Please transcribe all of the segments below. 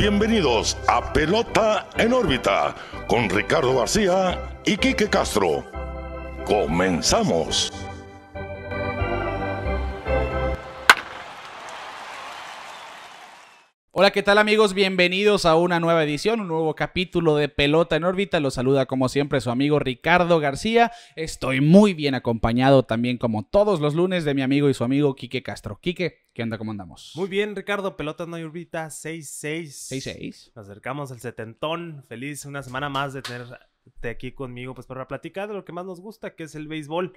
Bienvenidos a Pelota en órbita con Ricardo García y Quique Castro. Comenzamos. Hola, ¿qué tal amigos? Bienvenidos a una nueva edición, un nuevo capítulo de Pelota en órbita. Los saluda como siempre su amigo Ricardo García. Estoy muy bien acompañado también como todos los lunes de mi amigo y su amigo Quique Castro. Quique, ¿Qué ¿Cómo andamos? Muy bien, Ricardo. Pelotas no hay 6-6. 6-6. Nos acercamos al setentón. Feliz una semana más de tenerte aquí conmigo pues para platicar de lo que más nos gusta, que es el béisbol.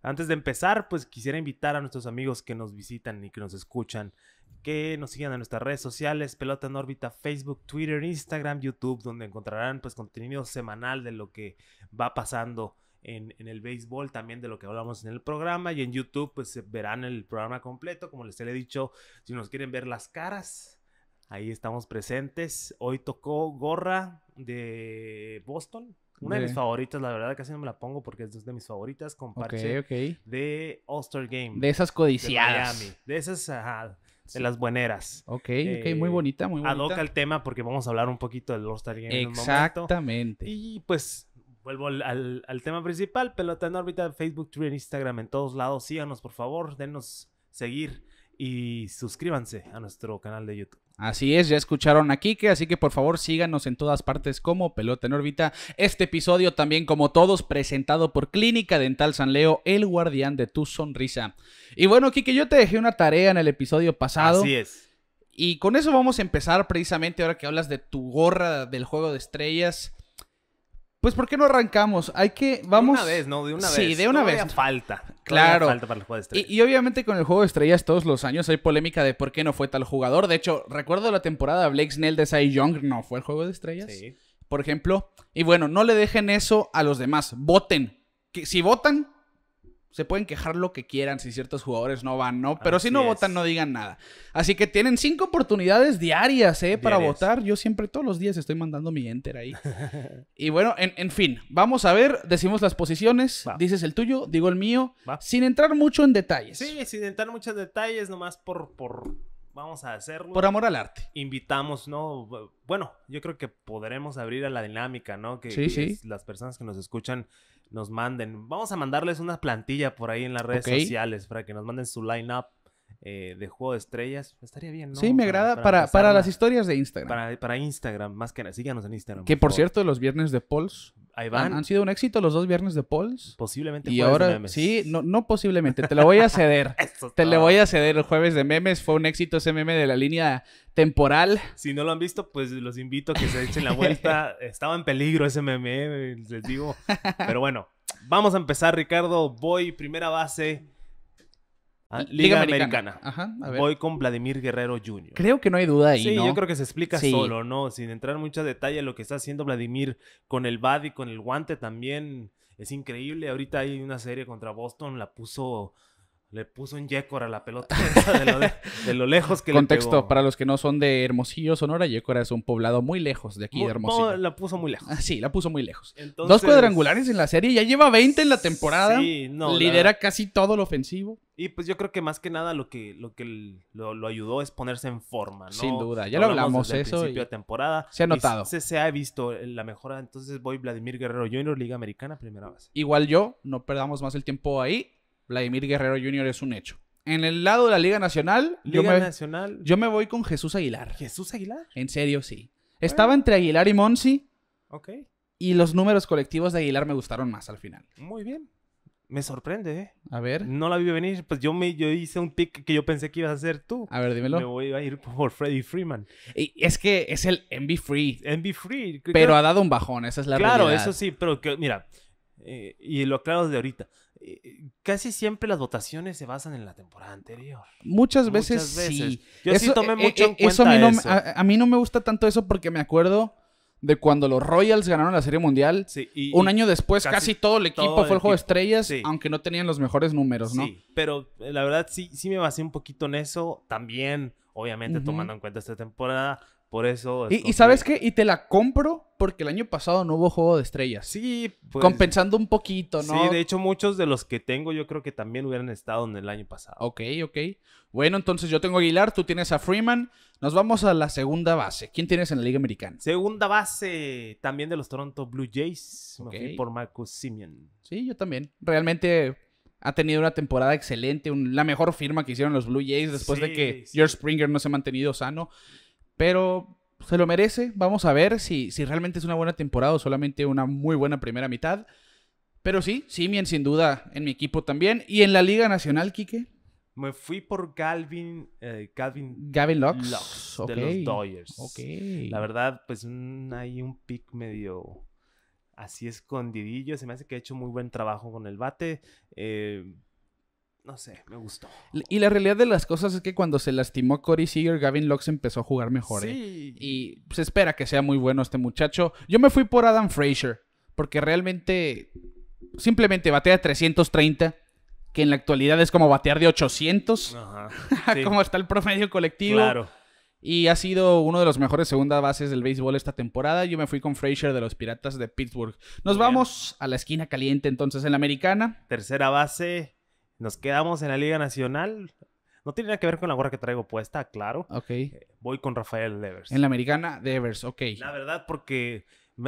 Antes de empezar, pues quisiera invitar a nuestros amigos que nos visitan y que nos escuchan que nos sigan en nuestras redes sociales, Pelota en órbita, Facebook, Twitter, Instagram, YouTube, donde encontrarán pues contenido semanal de lo que va pasando en, el béisbol, también de lo que hablamos en el programa. Y en YouTube, pues eh, verán el programa completo. Como les he dicho, si nos quieren ver las caras, ahí estamos presentes. Hoy tocó gorra de Boston. Una de, mis favoritas, la verdad, casi no me la pongo porque es de mis favoritas, con parche de All-Star Game. De esas codiciadas. De, esas, de las bueneras. Ok, ok, eh, muy bonita, muy bonita. Adoca el tema porque vamos a hablar un poquito del All-Star Game Exactamente. En un momento. Y pues Vuelvo al, tema principal, pelota en órbita, Facebook, Twitter, Instagram, en todos lados. Síganos, por favor, denos seguir y suscríbanse a nuestro canal de YouTube. Así es, ya escucharon a Kike, así que por favor síganos en todas partes como Pelota en órbita. Este episodio también como todos presentado por Clínica Dental San Leo, el guardián de tu sonrisa. Y bueno, Kike, yo te dejé una tarea en el episodio pasado. Así es. Y con eso vamos a empezar precisamente ahora que hablas de tu gorra del juego de estrellas. Pues, ¿por qué no arrancamos? Hay que, vamos... De una vez, ¿no? De una vez. Sí, de una vez. falta. Claro. Falta para el juego de estrellas. Y, obviamente con el juego de estrellas todos los años hay polémica de por qué no fue tal jugador. De hecho, recuerdo la temporada Blake Snell de Cy Young, no fue el juego de estrellas. Sí. Por ejemplo. Y bueno, no le dejen eso a los demás. Voten. Que, si votan, se pueden quejar lo que quieran si ciertos jugadores no van, ¿no? Pero si no votan, no digan nada. Así que tienen cinco oportunidades diarias, ¿eh? Para votar. Yo siempre, todos los días, estoy mandando mi enter ahí. y bueno, en, fin, vamos a ver. Decimos las posiciones. Dices el tuyo, digo el mío. Sin entrar mucho en detalles. Sí, sin entrar mucho en detalles, nomás por, por, vamos a hacerlo. Por amor al arte. Invitamos, ¿no? Bueno, yo creo que podremos abrir a la dinámica, ¿no? Que, sí, las personas que nos escuchan nos manden. Vamos a mandarles una plantilla por ahí en las redes sociales para que nos manden su line-up eh, de juego de estrellas. Estaría bien, ¿no? Sí, me agrada para, para, las historias de Instagram. Para, Instagram, más que nada. Síganos en Instagram. Que por, cierto, los viernes de Pols. Ahí van. Han, sido un éxito los dos viernes de Pols. Posiblemente. Y ahora, de sí, no, no posiblemente. Te lo voy a ceder. te lo voy a ceder. El jueves de memes fue un éxito ese meme de la línea temporal. Si no lo han visto, pues los invito a que se echen la vuelta. Estaba en peligro ese meme, les digo. Pero bueno, vamos a empezar, Ricardo. Voy, primera base. Ah, Liga, Americana. Ajá, Voy con Vladimir Guerrero Jr. Creo que no hay duda ahí. Sí, yo creo que se explica solo, ¿no? Sin entrar en mucho detalle lo que está haciendo Vladimir con el bad y con el guante también. Es increíble. Ahorita hay una serie contra Boston, la puso le puso un Yecora a la pelota de lo, lejos que Contexto, le pegó. para los que no son de Hermosillo, Sonora, Yecora es un poblado muy lejos de aquí de Hermosillo. No, la puso muy lejos. Ah, sí, la puso muy lejos. Dos cuadrangulares en la serie, ya lleva 20 en la temporada. Sí, no. Lidera casi todo lo ofensivo. Y pues yo creo que más que nada lo que lo que lo, ayudó es ponerse en forma, ¿no? Sin duda, ya lo hablamos, eso. principio de temporada. Se ha notado. Se, se, ha visto la mejora. Entonces voy Vladimir Guerrero Junior Liga Americana, primera vez Igual yo, no perdamos más el tiempo ahí. Vladimir Guerrero Jr. es un hecho. En el lado de la Liga Nacional, yo, me, Nacional. yo me voy con Jesús Aguilar. ¿Jesús Aguilar? En serio, sí. Estaba entre Aguilar y Monsi. Ok. Y los números colectivos de Aguilar me gustaron más al final. Muy bien. Me sorprende, ¿eh? A ver. No la vi venir. Pues yo, me, yo hice un pick que yo pensé que ibas a hacer tú. A ver, dímelo. Me voy a ir por Freddy Freeman. Y es que es el MB Free. MB Free. Pero ha dado un bajón, esa es la claro, realidad. Claro, eso sí. Pero que, mira, eh, y lo aclaro desde ahorita. Eh, casi siempre las dotaciones se basan en la temporada anterior. Muchas veces, sí. Yo sí tomé eh, mucho en cuenta eso. A mí, no, me gusta tanto eso porque me acuerdo de cuando los Royals ganaron la Serie Mundial. un año después, casi, todo el equipo fue el juego de estrellas, aunque no tenían los mejores números, ¿no? Sí, pero la verdad sí, sí me basé un poquito en eso. También, obviamente, tomando en cuenta esta temporada, por eso. Y, sabes qué? Y te la compro porque el año pasado no hubo juego de estrellas. Sí, pues, Compensando un poquito, ¿no? Sí, de hecho, muchos de los que tengo yo creo que también hubieran estado en el año pasado. Ok, ok. Bueno, entonces yo tengo a Aguilar, tú tienes a Freeman. Nos vamos a la segunda base. ¿Quién tienes en la Liga Americana? Segunda base, también de los Toronto Blue Jays. por Marcus Simeon. Sí, yo también. Realmente ha tenido una temporada excelente, la mejor firma que hicieron los Blue Jays después de que George Springer no se ha mantenido sano. Pero se lo merece. Vamos a ver si, si realmente es una buena temporada o solamente una muy buena primera mitad. Pero sí, Simeon sin duda en mi equipo también. Y en la Liga Nacional, Quique. Me fui por Galvin, eh, Galvin, Gavin de los Doyers. La verdad, pues hay un pick medio así escondidillo. Se me hace que ha hecho muy buen trabajo con el bate. Eh, no sé, me gustó. Y la realidad de las cosas es que cuando se lastimó Corey Seager, Gavin Locks empezó a jugar mejor. ¿eh? Sí. Y se espera que sea muy bueno este muchacho. Yo me fui por Adam Frazier, porque realmente simplemente batea 330, que en la actualidad es como batear de 800, Ajá, como está el promedio colectivo. Claro. Y ha sido uno de los mejores segunda bases del béisbol esta temporada. Yo me fui con Frazier de los Piratas de Pittsburgh. Nos vamos a la esquina caliente entonces en la americana. Tercera base, nos quedamos en la Liga Nacional. No tiene nada que ver con la gorra que traigo puesta, claro. Ok. Eh, voy con Rafael Devers. En la americana, Devers, ok. La verdad, porque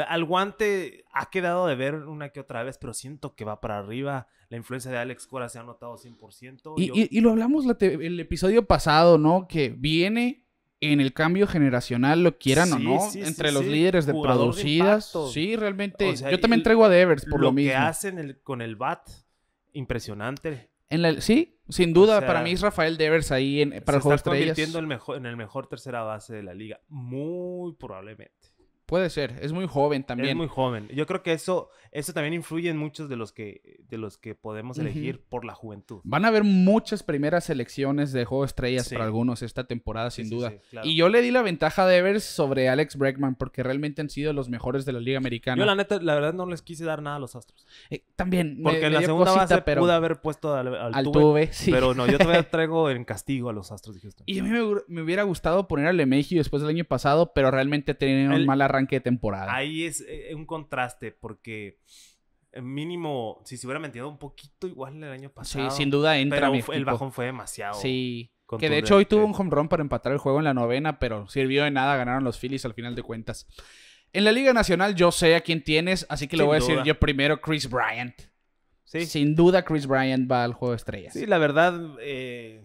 al guante ha quedado de ver una que otra vez, pero siento que va para arriba. La influencia de Alex Cora se ha notado 100%. Y, y, lo hablamos el episodio pasado, ¿no? Que viene en el cambio generacional, lo quieran o no, entre los líderes de producidas. sí, realmente. Yo también traigo a Devers por lo, mismo. Lo que hacen con el BAT, impresionante sí, sin duda, para mí es Rafael Devers ahí en, para se el juego está de convirtiendo el mejor, en el mejor tercera base de la liga, muy probablemente. Puede ser, es muy joven también. Es muy joven. Yo creo que eso, eso también influye en muchos de los que, de los que podemos elegir por la juventud. Van a haber muchas primeras selecciones de juego estrellas para algunos esta temporada, sin duda. Y yo le di la ventaja de Evers sobre Alex Bregman, porque realmente han sido los mejores de la Liga Americana. Yo, la neta, la verdad no les quise dar nada a los Astros. Eh, también. Porque en la segunda pude haber puesto al, tuve, Pero no, yo todavía traigo en castigo a los Astros Y a mí me, hubiera gustado poner a después del año pasado, pero realmente tenían un mal arranque temporada. Ahí es eh, un contraste porque eh, mínimo, si se hubiera metido un poquito igual el año pasado. Sí, sin duda entra el bajón fue demasiado. Sí. Que de hecho hoy tuvo un home run para empatar el juego en la novena, pero sirvió de nada, ganaron los Phillies al final de cuentas. En la Liga Nacional yo sé a quién tienes, así que le voy a decir yo primero Chris Bryant. Sí. Sin duda Chris Bryant va al juego de estrellas. Sí, la verdad, eh,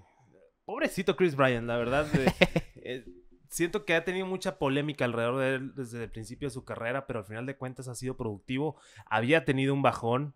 pobrecito Chris Bryant, la verdad. siento que ha tenido mucha polémica alrededor de él desde el principio de su carrera, pero al final de cuentas ha sido productivo. Había tenido un bajón,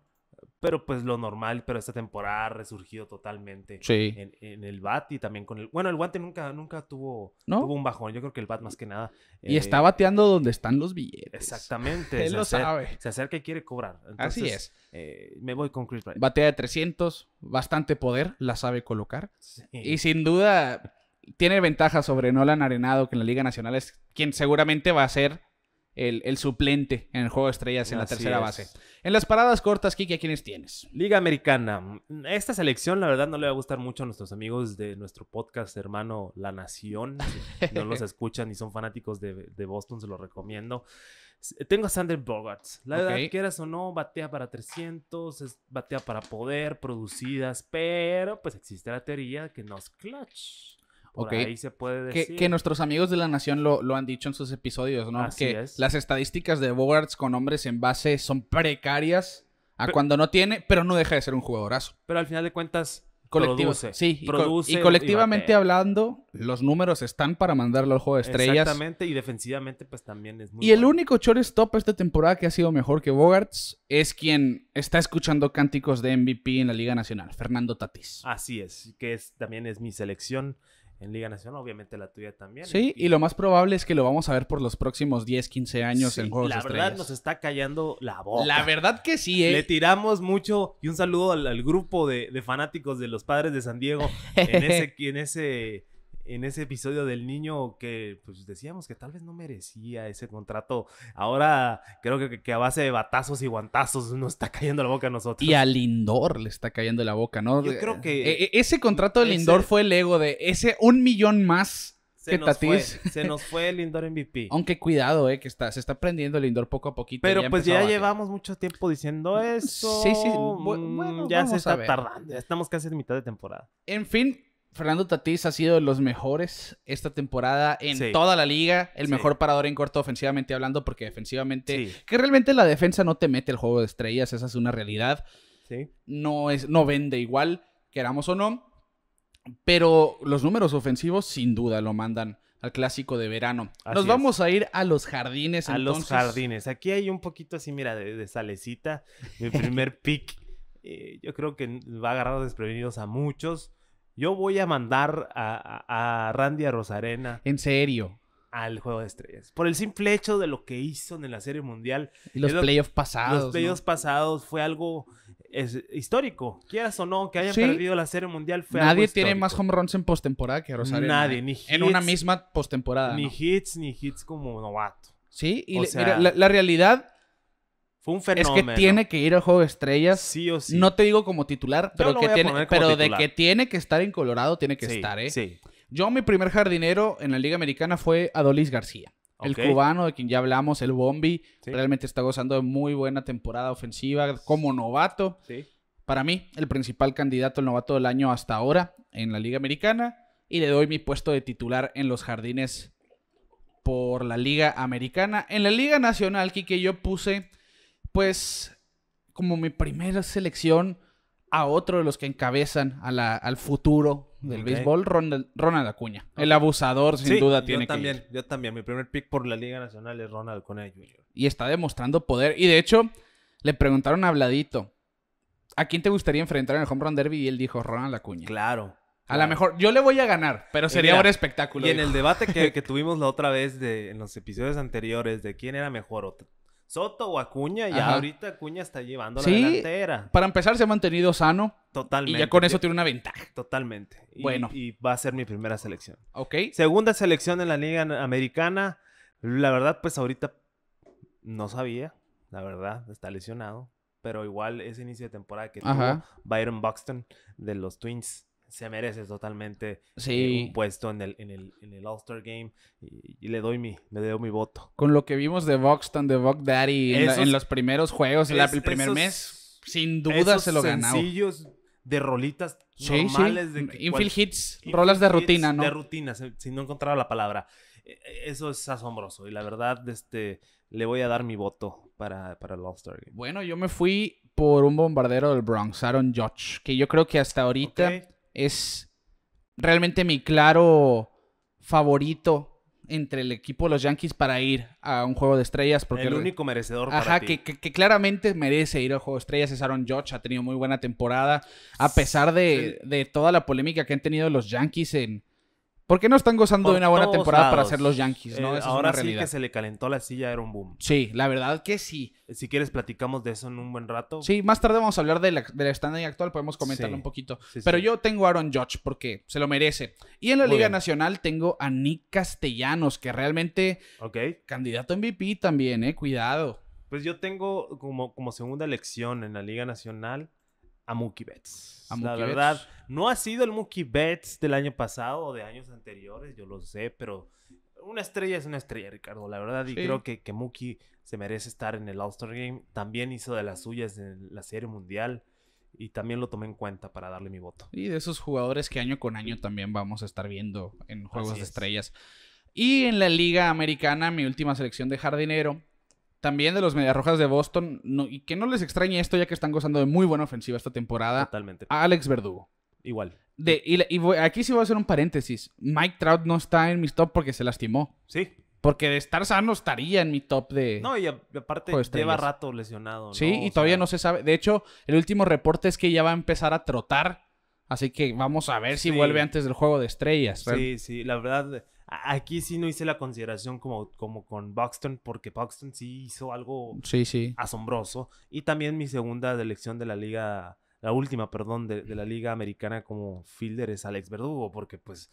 pero pues lo normal, pero esta temporada ha resurgido totalmente en, el bat y también con el... Bueno, el guante nunca, nunca tuvo, tuvo un bajón, yo creo que el bat más que nada... Y está eh, bateando donde están los billetes. Exactamente. Él lo sabe. Se acerca y quiere cobrar. Así es. Eh, me voy con Chris Wright. Batea de 300, bastante poder, la sabe colocar. Y sin duda tiene ventaja sobre Nolan Arenado, que en la Liga Nacional es quien seguramente va a ser el, suplente en el juego de estrellas en la tercera base. En las paradas cortas, Kiki, ¿a quiénes tienes? Liga Americana. Esta selección, la verdad, no le va a gustar mucho a nuestros amigos de nuestro podcast hermano La Nación. no los escuchan y son fanáticos de, Boston, se los recomiendo. Tengo a Sander Bogart. La verdad, quieras o no, batea para 300, batea para poder, producidas, pero pues existe la teoría que nos es clutch ahí se puede decir. Que, nuestros amigos de la Nación lo, han dicho en sus episodios, ¿no? que las estadísticas de Bogarts con hombres en base son precarias a cuando no tiene, pero no deja de ser un jugadorazo. Pero al final de cuentas, colectivo, sí, y, colectivamente hablando, los números están para mandarlo al juego de estrellas. Exactamente, y defensivamente, pues también es muy. Y el único shortstop esta temporada que ha sido mejor que Bogarts es quien está escuchando cánticos de MVP en la Liga Nacional, Fernando Tatis. Así es, que es, también es mi selección en Liga Nacional, obviamente la tuya también. Sí, y, lo más probable es que lo vamos a ver por los próximos 10, 15 años en Juegos La verdad nos está callando la boca. La verdad que sí, ¿eh? Le tiramos mucho y un saludo al, grupo de, de, fanáticos de los padres de San Diego en en ese en ese episodio del niño que pues decíamos que tal vez no merecía ese contrato. Ahora creo que, a base de batazos y guantazos nos está cayendo la boca a nosotros. Y a Lindor le está cayendo la boca, ¿no? Yo creo que... Eh, eh, ese contrato de Lindor fue el ego de ese un millón más se nos, fue, se nos fue el Lindor MVP. Aunque cuidado, eh, que está, se está prendiendo el Lindor poco a poquito. Pero pues ya llevamos mucho tiempo diciendo eso. Sí, sí. Bueno, mm, ya se está tardando. Ya estamos casi en mitad de temporada. En fin, Fernando Tatís ha sido de los mejores esta temporada en toda la liga. El mejor parador en corto ofensivamente hablando, porque defensivamente... Que realmente la defensa no te mete el juego de estrellas, esa es una realidad. No, es, no vende igual, queramos o no. Pero los números ofensivos sin duda lo mandan al clásico de verano. Nos vamos a ir a los jardines. A los jardines. Aquí hay un poquito así, mira, de, salecita. Mi primer pick. Eh, yo creo que va a agarrar desprevenidos a muchos. Yo voy a mandar a, Randy a Rosarena. En serio. Al juego de estrellas. Por el simple hecho de lo que hizo en la Serie Mundial. Y los playoffs pasados. Los playoffs pasados fue algo histórico. Quieras o no, que hayan perdido la Serie Mundial fue Nadie tiene más home runs en postemporada que Rosarena. Nadie, ni hits, En una misma postemporada. Ni hits, ni hits como novato. Sí, y la, realidad fue un fenómeno. Es que tiene que ir al juego de estrellas. Sí o sí. No te digo como titular, pero, que tiene, pero de que tiene que estar en Colorado, tiene que estar, ¿eh? Sí. Yo, mi primer jardinero en la Liga Americana fue Adolis García. El cubano de quien ya hablamos, el Bombi, realmente está gozando de muy buena temporada ofensiva como novato. Sí. Para mí, el principal candidato el novato del año hasta ahora en la Liga Americana. Y le doy mi puesto de titular en los jardines por la Liga Americana. En la Liga Nacional, Kike, yo puse pues, como mi primera selección a otro de los que encabezan al futuro del béisbol, Ronald, Acuña. El abusador, sin duda, tiene también, que Yo también, mi primer pick por la Liga Nacional es Ronald Acuña Jr. Y está demostrando poder. Y de hecho, le preguntaron a Vladito, ¿a quién te gustaría enfrentar en el Home Run Derby? Y él dijo, Ronald Acuña. Claro. A lo mejor yo le voy a ganar, pero sería un espectáculo. Y en el debate que, tuvimos la otra vez en los episodios anteriores de quién era mejor, Soto o Acuña, y ahorita Acuña está llevando la delantera. Para empezar, se ha mantenido sano. Totalmente. Y ya con eso tiene una ventaja. Totalmente. bueno. Y va a ser mi primera selección. Ok. Segunda selección en la Liga Americana. La verdad, pues ahorita no sabía. La verdad, está lesionado. Pero igual ese inicio de temporada que tuvo Byron Buxton de los Twins se merece totalmente eh, un puesto en el, en el, en el All-Star Game. Y, le doy mi, le doy mi voto. Con lo que vimos de boxton de Vox Daddy en, los primeros juegos, en el primer mes, sin duda se lo ganaba. Sencillos de rolitas normales. De Infield hits, rolas de rutina, ¿no? De rutina, si no encontraba la palabra. E, e, eso es asombroso. Y la verdad, este, le voy a dar mi voto para, para el All-Star Game. Bueno, yo me fui por un bombardero del Bronx, Aaron Judge, que yo creo que hasta ahorita es realmente mi claro favorito entre el equipo de los Yankees para ir a un juego de estrellas. Porque el único merecedor. Para ajá, Que, que, claramente merece ir al juego de estrellas es Aaron Judge. Ha tenido muy buena temporada. A pesar de toda la polémica que han tenido los Yankees en, ¿Por qué no están gozando de una buena temporada para hacer los Yankees, ¿no? Eh, ahora sí que se le calentó la silla era un boom. Sí, la verdad que sí. Si quieres platicamos de eso en un buen rato. Sí, más tarde vamos a hablar de la, de actual, podemos comentarlo un poquito. Pero yo tengo a Aaron Judge porque se lo merece. Y en la Liga Nacional tengo a Nick Castellanos, que realmente... Ok. Candidato MVP también, ¿eh? Cuidado. Pues yo tengo como, como segunda elección en la Liga Nacional a Mookie Betts. la verdad, no ha sido el Mookie Betts del año pasado o de años anteriores, yo lo sé, pero una estrella es una estrella, Ricardo, la verdad. Y creo que, que Mookie se merece estar en el All-Star Game. También hizo de las suyas en la Serie Mundial. Y también lo tomé en cuenta para darle mi voto. Y de esos jugadores que año con año también vamos a estar viendo en Juegos de Estrellas. Y en la Liga Americana, mi última selección de jardinero también de los Medias Rojas de Boston, y que no les extrañe esto ya que están gozando de muy buena ofensiva esta temporada. Totalmente. Alex Verdugo. Igual. De, y, aquí sí voy a hacer un paréntesis. Mike Trout no está en mis top porque se lastimó. Sí. Porque de estar sano estaría en mi top de. No, y, aparte lleva rato lesionado. Sí, y todavía no se sabe. De hecho, el último reporte es que ya va a empezar a trotar. Así que vamos a ver si vuelve antes del juego de estrellas. Sí, sí, la verdad. Aquí sí no hice la consideración como, como con Buxton, porque Buxton sí hizo algo asombroso. Y también mi segunda elección de la liga, la última, perdón, de, la liga americana como fielder es Alex Verdugo, porque pues,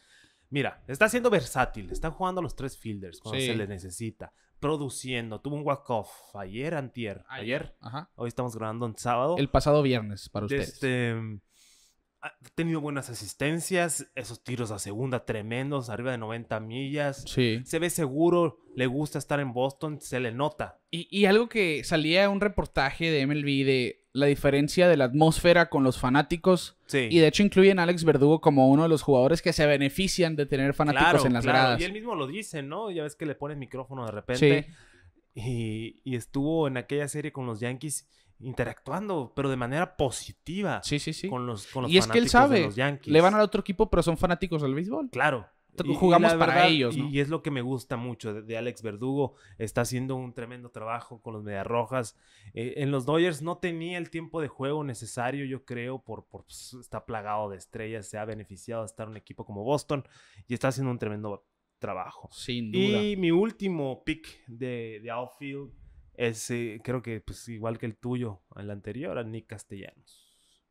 mira, está siendo versátil, está jugando los tres fielders cuando se le necesita, produciendo, tuvo un walk-off ayer, antier, ayer, Ajá. hoy estamos grabando en sábado. El pasado viernes, para ustedes. Este ha tenido buenas asistencias, esos tiros a segunda tremendos, arriba de 90 millas. Sí. Se ve seguro, le gusta estar en Boston, se le nota. Y, algo que salía un reportaje de MLB de la diferencia de la atmósfera con los fanáticos. Y de hecho incluyen a Alex Verdugo como uno de los jugadores que se benefician de tener fanáticos en las gradas. Y él mismo lo dice, ¿no? Ya ves que le pone el micrófono de repente. Y, y estuvo en aquella serie con los Yankees interactuando, pero de manera positiva. Sí, sí, sí. Con los, con y es que él sabe, Le van al otro equipo, pero son fanáticos del béisbol. Claro. jugamos para ellos. Y es lo que me gusta mucho de, Alex Verdugo. Está haciendo un tremendo trabajo con los Mediarrojas. Rojas. Eh, en los Dodgers no tenía el tiempo de juego necesario, yo creo, por, pues, está plagado de estrellas. Se ha beneficiado de estar un equipo como Boston y está haciendo un tremendo trabajo. Sin duda. Y mi último pick de, de outfield es, eh, creo que pues igual que el tuyo, el anterior, a Nick Castellanos.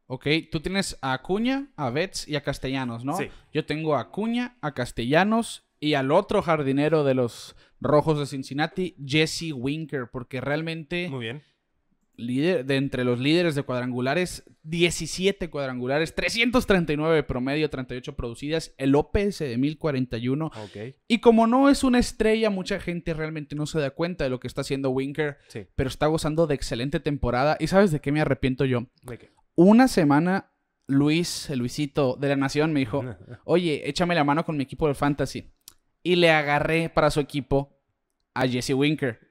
Ok, tú tienes a Acuña, a Betts y a Castellanos, ¿no? Sí. Yo tengo a Acuña, a Castellanos y al otro jardinero de los Rojos de Cincinnati, Jesse Winker, porque realmente... Muy bien líder, de entre los líderes de cuadrangulares, 17 cuadrangulares, 339 promedio, 38 producidas, el OPS de 1041. Y como no es una estrella, mucha gente realmente no se da cuenta de lo que está haciendo Winker, pero está gozando de excelente temporada. ¿Y sabes de qué me arrepiento yo? Una semana Luis, el Luisito de la Nación, me dijo, oye, échame la mano con mi equipo de fantasy. Y le agarré para su equipo a Jesse Winker.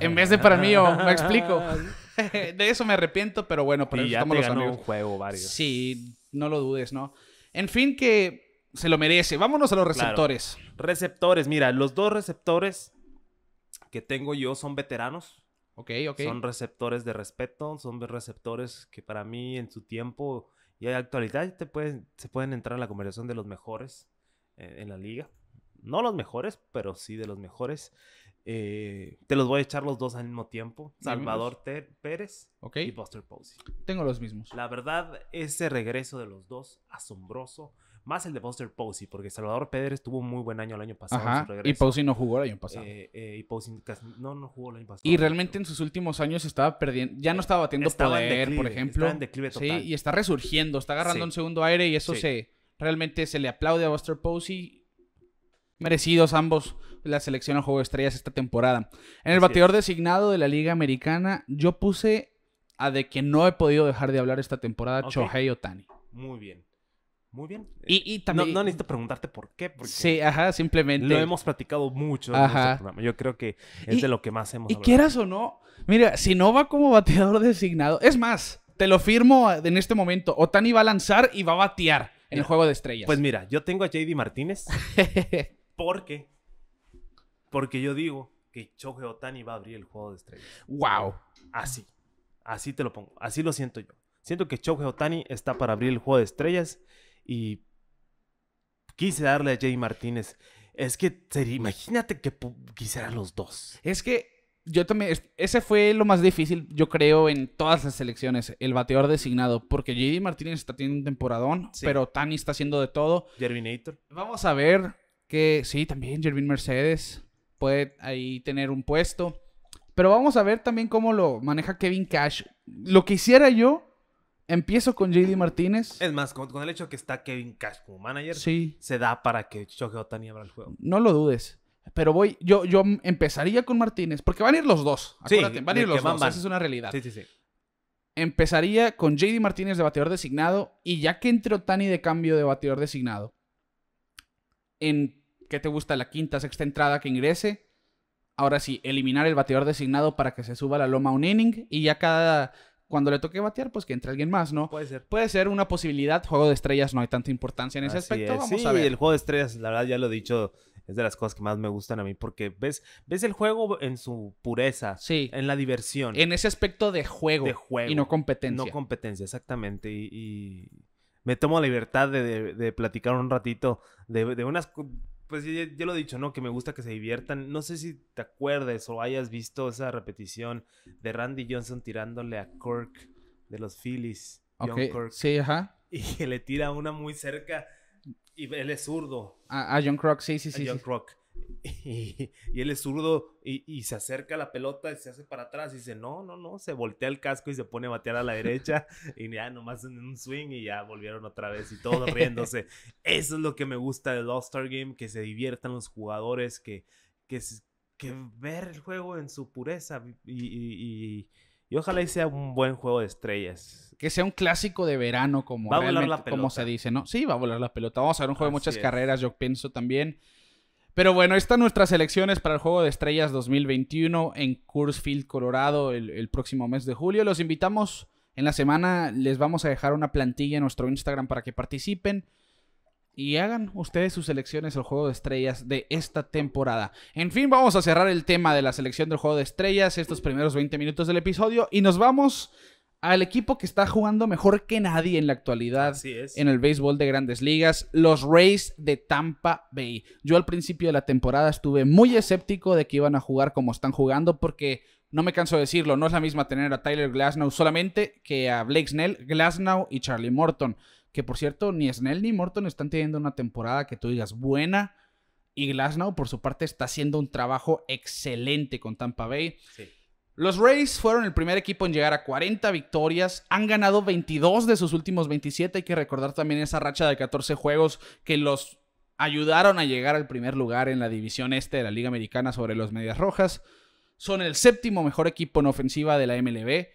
En vez de para mí, o me explico. de eso me arrepiento, pero bueno, por ya estamos te un juego varios. Sí, no lo dudes, ¿no? En fin, que se lo merece. Vámonos a los receptores. Receptores, mira, los dos receptores que tengo yo son veteranos. Ok, ok. Son receptores de respeto, son receptores que para mí en su tiempo y actualidad se pueden entrar en la conversación de los mejores eh, en la liga. No los mejores, pero sí de los mejores. Eh, te los voy a echar los dos al mismo tiempo. Salvador Pérez y Buster Posey. Tengo los mismos. La verdad, ese regreso de los dos, asombroso. Más el de Buster Posey, porque Salvador Pérez tuvo un muy buen año el año pasado. y Posey no jugó el año pasado. Eh, eh, y Posey no, no jugó el año pasado. Y realmente en sus últimos años estaba perdiendo, ya no estaba batiendo poder, por ejemplo. Sí, y está resurgiendo, está agarrando un segundo aire y eso se realmente se le aplaude a Buster Posey Merecidos ambos la selección al juego de estrellas esta temporada. En el bateador designado de la Liga Americana, yo puse a de que no he podido dejar de hablar esta temporada, Chohei Shohei Otani. Muy bien. Muy bien. Y, y también. No, necesito preguntarte por qué. sí, ajá, simplemente. Lo hemos platicado mucho en este programa. Yo creo que es de lo que más hemos y hablado. Y quieras o no, mira, si no va como bateador designado, es más, te lo firmo en este momento. Otani va a lanzar y va a batear en el juego de estrellas. Pues mira, yo tengo a JD Martínez. ¿Por qué? porque yo digo que Shohei Otani va a abrir el juego de estrellas. ¡Wow! Así. Así te lo pongo. Así lo siento yo. Siento que Shohei Otani está para abrir el juego de estrellas y quise darle a J.D. Martínez. Es que sería, imagínate que quisiera los dos. Es que yo también, ese fue lo más difícil, yo creo, en todas las selecciones, el bateador designado, porque JD Martínez está teniendo un temporadón, pero Tani está haciendo de todo. Germinator. Vamos a ver que sí, también Jervin Mercedes puede ahí tener un puesto. Pero vamos a ver también cómo lo maneja Kevin Cash. Lo que hiciera yo, empiezo con JD Martínez. Es más, con, el hecho que está Kevin Cash como manager, se da para que Choque Otani abra el juego. No lo dudes. Pero voy, yo, yo empezaría con Martínez, porque van a ir los dos. Acuérdate, van a ir los dos. Esa es una realidad. Sí, sí, sí. Empezaría con JD Martínez de bateador designado. Y ya que entró Otani de cambio de bateador designado, en ¿qué te gusta? La quinta, sexta entrada que ingrese. Ahora sí, eliminar el bateador designado para que se suba la loma un inning y ya cada. Cuando le toque batear, pues que entre alguien más, ¿no? Puede ser. Puede ser una posibilidad. Juego de estrellas no hay tanta importancia en ese aspecto. Vamos sí, a ver. el juego de estrellas, la verdad, ya lo he dicho es de las cosas que más me gustan a mí porque ves, ves el juego en su pureza, sí. en la diversión. En ese aspecto de juego, de juego. Y no competencia. No competencia, exactamente. Y, me tomo la libertad de platicar un ratito de, unas pues ya, lo he dicho, ¿no? Que me gusta que se diviertan. No sé si te acuerdes o hayas visto esa repetición de Randy Johnson tirándole a Kirk de los Phillies. John Kirk, sí, ajá. Y que le tira una muy cerca y él es zurdo. A, John Croc, sí, sí, sí. A John Y, él es zurdo y, se acerca a la pelota y se hace para atrás y dice, no, no, no, se voltea el casco y se pone a batear a la derecha y ya nomás en un swing y ya volvieron otra vez y todos riéndose. Eso es lo que me gusta del All-Star Game, que se diviertan los jugadores, que, que, ver el juego en su pureza y, ojalá sea un buen juego de estrellas. Que sea un clásico de verano, como, se dice, ¿no? Sí, va a volar la pelota. Vamos a ver un juego de muchas carreras, yo pienso también. Pero bueno, están nuestras selecciones para el Juego de Estrellas 2021 en Coors Colorado, el, próximo mes de julio. Los invitamos en la semana, les vamos a dejar una plantilla en nuestro Instagram para que participen y hagan ustedes sus elecciones al juego de estrellas de esta temporada. En fin, vamos a cerrar el tema de la selección del juego de estrellas, estos primeros 20 minutos del episodio, y nos vamos al equipo que está jugando mejor que nadie en la actualidad en el béisbol de grandes ligas, los Rays de Tampa Bay. Yo al principio de la temporada estuve muy escéptico de que iban a jugar como están jugando porque no me canso de decirlo, no es la misma tener a Tyler Glasnow solamente que a Blake Snell, Glasnow y Charlie Morton, que por cierto ni Snell ni Morton están teniendo una temporada que tú digas buena y Glasnow por su parte está haciendo un trabajo excelente con Tampa Bay. Sí. Los Rays fueron el primer equipo en llegar a 40 victorias, han ganado 22 de sus últimos 27, hay que recordar también esa racha de 14 juegos que los ayudaron a llegar al primer lugar en la división este de la Liga Americana sobre los Medias Rojas. Son el séptimo mejor equipo en ofensiva de la MLB,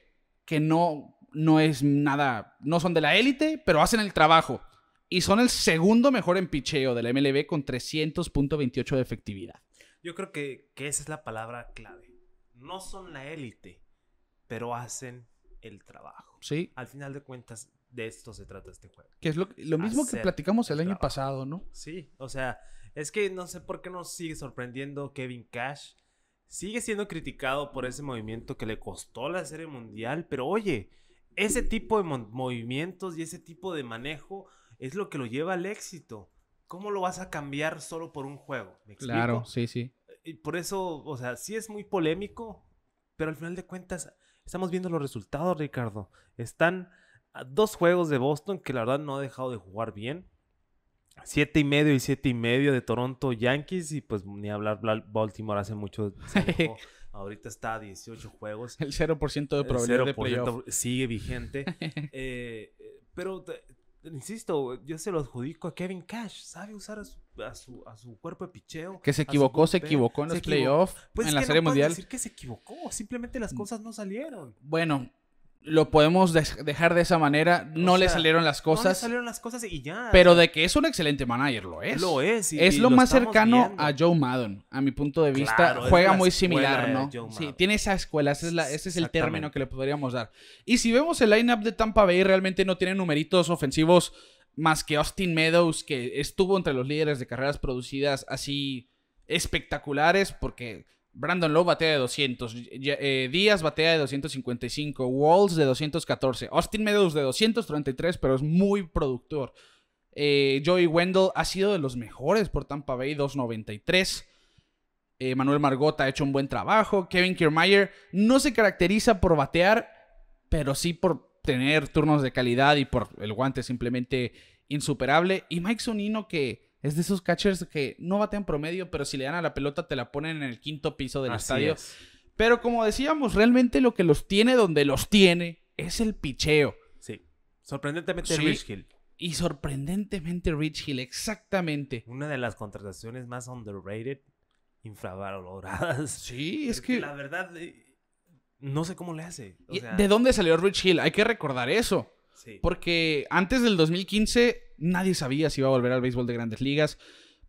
que no, no es nada, no son de la élite, pero hacen el trabajo. Y son el segundo mejor en picheo de la MLB con 300.28 de efectividad. Yo creo que esa es la palabra clave no son la élite, pero hacen el trabajo. Sí. Al final de cuentas, de esto se trata este juego. Que es lo, lo mismo que platicamos el, año pasado, ¿no? Sí, o sea, es que no sé por qué nos sigue sorprendiendo Kevin Cash. Sigue siendo criticado por ese movimiento que le costó la serie mundial, pero oye, ese tipo de movimientos y ese tipo de manejo es lo que lo lleva al éxito. ¿Cómo lo vas a cambiar solo por un juego? Claro, sí, sí y por eso, o sea, sí es muy polémico, pero al final de cuentas estamos viendo los resultados, Ricardo. Están dos juegos de Boston que la verdad no ha dejado de jugar bien. Siete y medio y siete y medio de Toronto Yankees y pues ni hablar Baltimore hace mucho. Ahorita está a 18 juegos. El 0% de probabilidad de playoff. sigue vigente. Eh, eh, pero Insisto, yo se lo adjudico a Kevin Cash. Sabe usar a su, cuerpo de picheo. Que se equivocó, se equivocó en los playoffs, pues en la Serie Mundial. decir que se equivocó. Simplemente las mm. cosas no salieron. Bueno, lo podemos dejar de esa manera. No le salieron las cosas. No le salieron las cosas y ya. Pero de que es un excelente manager, lo es. Lo es. es lo, más cercano a Joe Madden, a mi punto de vista. Juega muy similar, ¿no? Sí, tiene esa escuela. es, ese es el término que le podríamos dar. Y si vemos el lineup de Tampa Bay, realmente no tiene numeritos ofensivos más que Austin Meadows, que estuvo entre los líderes de carreras producidas así espectaculares, porque Brandon Lowe batea de 200. Eh, Díaz batea de 255. Walls de 214. Austin Meadows de 233, pero es muy productor. Eh, Joey Wendell ha sido de los mejores por Tampa Bay, 293. Eh, Manuel Margota ha hecho un buen trabajo. Kevin Kiermeyer no se caracteriza por batear, pero sí por tener turnos de calidad y por el guante simplemente insuperable. Y Mike Sonino que es de esos catchers que no batean promedio, pero si le dan a la pelota te la ponen en el quinto piso del estadio. Pero como decíamos, realmente lo que los tiene donde los tiene es el picheo. Sí. Sorprendentemente Rich Hill. Y sorprendentemente Rich Hill, exactamente. Una de las contrataciones más underrated, infravaloradas. Sí, es que... La verdad, eh, no sé cómo le hace. ¿De dónde salió Rich Hill? Hay que recordar eso. Porque antes del 2015 nadie sabía si iba a volver al béisbol de grandes ligas.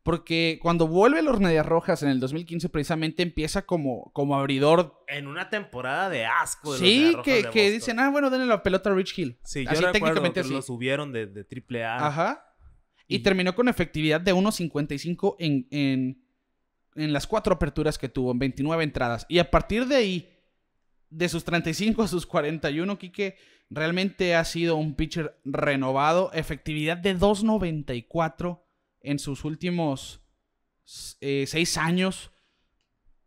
Porque cuando vuelve los Medias Rojas en el 2015, precisamente empieza como, como abridor. En una temporada de asco. sí, que, dicen, ah, bueno, denle la pelota a Rich Hill. Sí, así técnicamente así. lo subieron de, triple A. Ajá. Y, terminó con efectividad de 1.55 en, en, en las cuatro aperturas que tuvo, en 29 entradas. Y a partir de ahí, de sus 35 a sus 41, Quique realmente ha sido un pitcher renovado. Efectividad de 2.94 en sus últimos eh, seis años.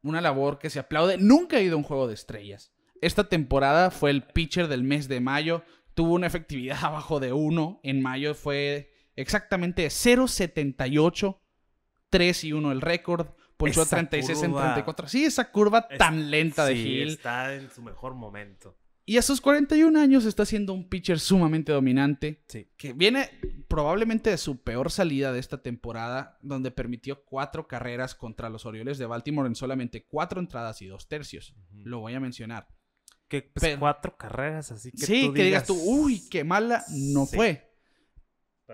Una labor que se aplaude. Nunca ha ido a un juego de estrellas. Esta temporada fue el pitcher del mes de mayo. Tuvo una efectividad abajo de 1. En mayo fue exactamente 0.78. 3 y 1 el récord ponchó su 36 en 34. Sí, esa curva tan lenta de Gil. Está en su mejor momento. Y a sus 41 años está siendo un pitcher sumamente dominante. Que viene probablemente de su peor salida de esta temporada, donde permitió cuatro carreras contra los Orioles de Baltimore en solamente cuatro entradas y dos tercios. Lo voy a mencionar. Que pues, cuatro carreras, así que. Sí, digas, que digas tú, uy, qué mala no fue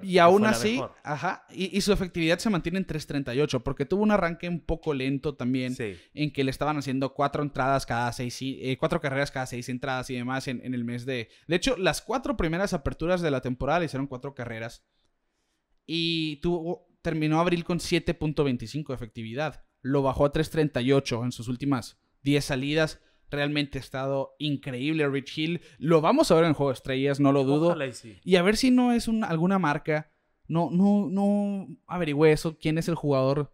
y aún así, ajá, y, su efectividad se mantiene en 3.38, porque tuvo un arranque un poco lento también, en que le estaban haciendo cuatro entradas cada seis, eh, cuatro carreras cada seis entradas y demás en, el mes de... De hecho, las cuatro primeras aperturas de la temporada hicieron cuatro carreras y tuvo, terminó abril con 7.25 de efectividad. Lo bajó a 3.38 en sus últimas 10 salidas Realmente ha estado increíble Rich Hill. Lo vamos a ver en Juego de Estrellas, no lo dudo. y, a ver si no es alguna marca. No, no, no averigüe eso. ¿Quién es el jugador